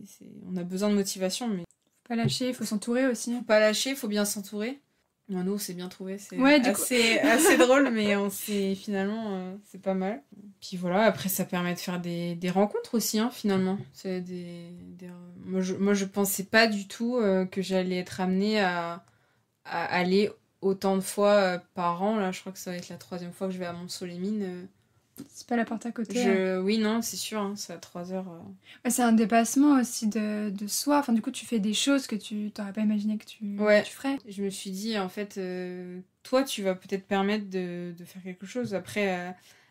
on a besoin de motivation, mais pas lâcher, il faut s'entourer aussi. pas lâcher, il faut bien s'entourer. non nous, on s'est bien trouvé. C'est assez, assez, drôle, mais on finalement, euh, c'est pas mal. Puis voilà, après, ça permet de faire des, rencontres aussi, hein, finalement. Des, des... Moi, je, moi, pensais pas du tout euh, que j'allais être amenée à, aller autant de fois euh, par an. Là, je crois que ça va être la troisième fois que je vais à mont mines c'est pas la porte à côté. Hein. Oui, non, c'est sûr, hein, c'est à 3 heures. Euh. c'est un dépassement aussi de, de, soi. Enfin, du coup, tu fais des choses que tu t'aurais pas imaginé que tu, ferais. Je me suis dit, en fait, euh, toi, tu vas peut-être permettre de, de, faire quelque chose. Après, euh,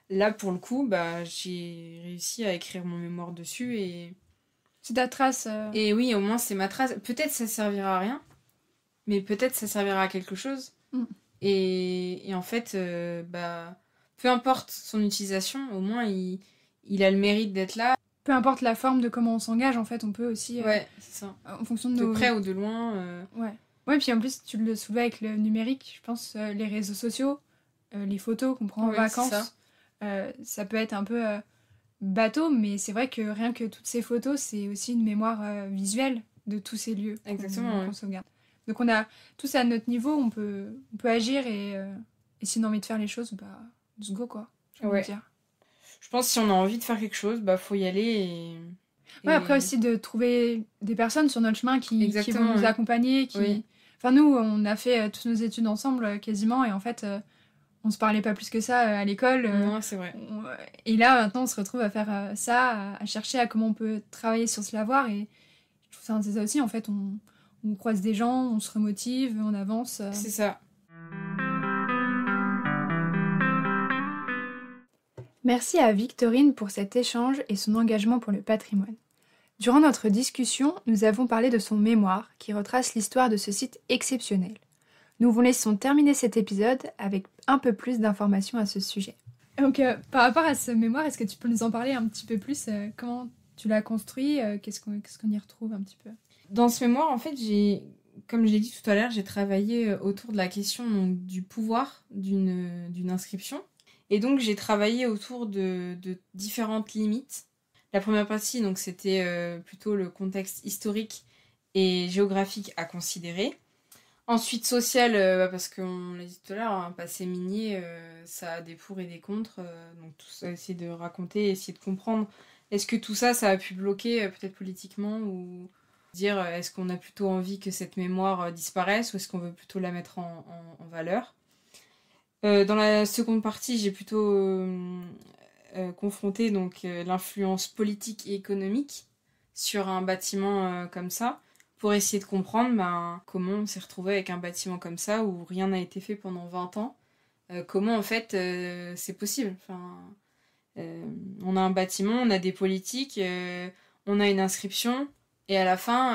là, pour le coup, bah, j'ai réussi à écrire mon mémoire dessus et. C'est ta trace. Et oui, au moins, c'est ma trace. Peut-être ça servira à rien, mais peut-être ça servira à quelque chose. Mm. Et, et, en fait, bah peu importe son utilisation, au moins il, a le mérite d'être là. Peu importe la forme de comment on s'engage, en fait, on peut aussi. Euh, ouais, c'est ça. En fonction de, près ou de loin. Euh. Ouais. Ouais, puis en plus, tu le soulevais avec le numérique, je pense, euh, les réseaux sociaux, les photos qu'on prend en vacances. Ça. peut être un peu bateau, mais c'est vrai que rien que toutes ces photos, c'est aussi une mémoire visuelle de tous ces lieux. Exactement. Qu'on sauvegarde. Donc on a tous à notre niveau, on peut, on peut agir et, et si on a envie de faire les choses, bah let's go quoi. Dire. Je pense que si on a envie de faire quelque chose, bah faut y aller après aussi de trouver des personnes sur notre chemin qui, vont nous accompagner. Qui... Enfin, nous, on a fait euh, toutes nos études ensemble euh, quasiment et en fait, euh, on se parlait pas plus que ça à l'école. Et là, maintenant, on se retrouve à faire ça, à chercher à comment on peut travailler sur ce lavoir et je trouve ça intéressant aussi. En fait, on, on croise des gens, on se remotive, on avance. C'est ça. Merci à Victorine pour cet échange et son engagement pour le patrimoine. Durant notre discussion, nous avons parlé de son mémoire qui retrace l'histoire de ce site exceptionnel. Nous vous laissons terminer cet épisode avec un peu plus d'informations à ce sujet. Donc, euh, par rapport à ce mémoire, est-ce que tu peux nous en parler un petit peu plus euh, Comment tu l'as construit euh, Qu'est-ce qu'on y retrouve un petit peu Dans ce mémoire, en fait, j'ai, comme je l'ai dit tout à l'heure, j'ai travaillé autour de la question du pouvoir d'une inscription et donc, j'ai travaillé autour de, différentes limites. La première partie, donc, c'était euh, plutôt le contexte historique et géographique à considérer. Ensuite, social, euh, bah, parce qu'on l'a dit tout à l'heure, un hein, passé minier, euh, ça a des pour et des contre. donc, tout ça, essayer de raconter, essayer de comprendre. Est-ce que tout ça, ça a pu bloquer, peut-être politiquement, ou dire est-ce qu'on a plutôt envie que cette mémoire disparaisse, ou est-ce qu'on veut plutôt la mettre en valeur euh, dans la seconde partie, j'ai plutôt euh, euh, confronté donc l'influence politique et économique sur un bâtiment comme ça pour essayer de comprendre ben, comment on s'est retrouvé avec un bâtiment comme ça où rien n'a été fait pendant 20 ans. comment en fait c'est possible On a un bâtiment, on a des politiques, on a une inscription et à la fin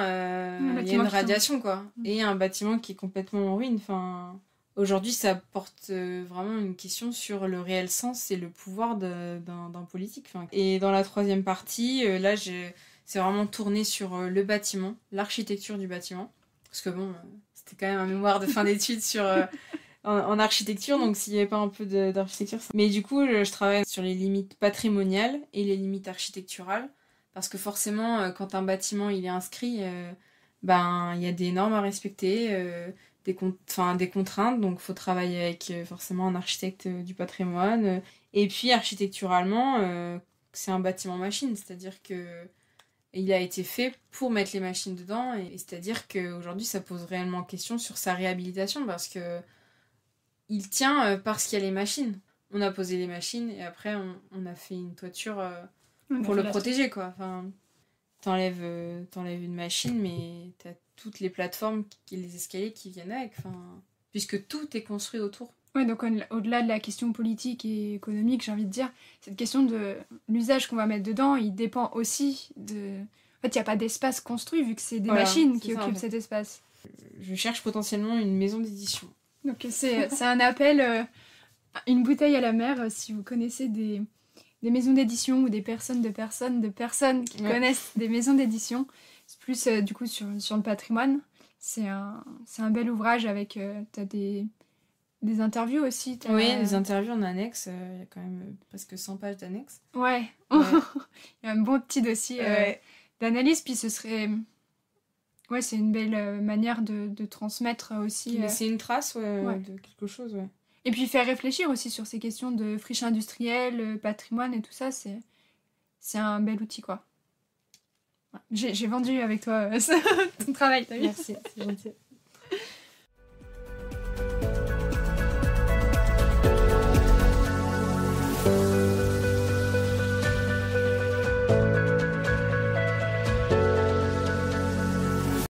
il y a une radiation quoi. Mm. Et un bâtiment qui est complètement en ruine. Enfin, Aujourd'hui, ça porte euh, vraiment une question sur le réel sens et le pouvoir d'un politique. et dans la troisième partie, euh, là, c'est vraiment tourné sur euh, le bâtiment, l'architecture du bâtiment. Parce que bon, c'était quand même un mémoire de fin d'études sur... En, architecture, donc s'il n'y avait pas un peu d'architecture. Mais du coup, je, travaille sur les limites patrimoniales et les limites architecturales, parce que forcément, quand un bâtiment il est inscrit, ben il y a des normes à respecter des, contraintes, donc faut travailler avec euh, forcément un architecte euh, du patrimoine. Euh, et puis architecturalement, c'est un bâtiment machine, c'est-à-dire que il a été fait pour mettre les machines dedans, et, c'est-à-dire qu'aujourd'hui ça pose réellement question sur sa réhabilitation parce que il tient parce qu'il y a les machines. On a posé les machines et après on, on a fait une toiture pour le protéger quoi. Enfin, t'enlèves euh, t'enlèves une machine, mais t'as toutes les plateformes et les escaliers qui viennent avec, enfin, puisque tout est construit autour. Oui, donc au-delà de la question politique et économique, j'ai envie de dire, cette question de l'usage qu'on va mettre dedans, il dépend aussi de. En fait, il n'y a pas d'espace construit vu que c'est des machines qui occupent cet espace. Je cherche potentiellement une maison d'édition. Donc c'est un appel, euh, une bouteille à la mer, euh, si vous connaissez des, des maisons d'édition ou des personnes de personnes de personnes qui connaissent des maisons d'édition. C'est plus euh, du coup sur, le patrimoine. C'est un, un bel ouvrage avec. Euh, t'as des, des interviews aussi. Oui, des interviews en annexe. Euh, il y a quand même presque 100 pages d'annexe. Ouais. Il y a un bon petit dossier d'analyse. Puis ce serait. Ouais, c'est une belle manière de, de transmettre aussi. C'est une trace de quelque chose, ouais. Et puis faire réfléchir aussi sur ces questions de friche industrielle, euh, patrimoine et tout ça, c'est, c'est un bel outil quoi. J'ai, vendu avec toi euh, ton travail,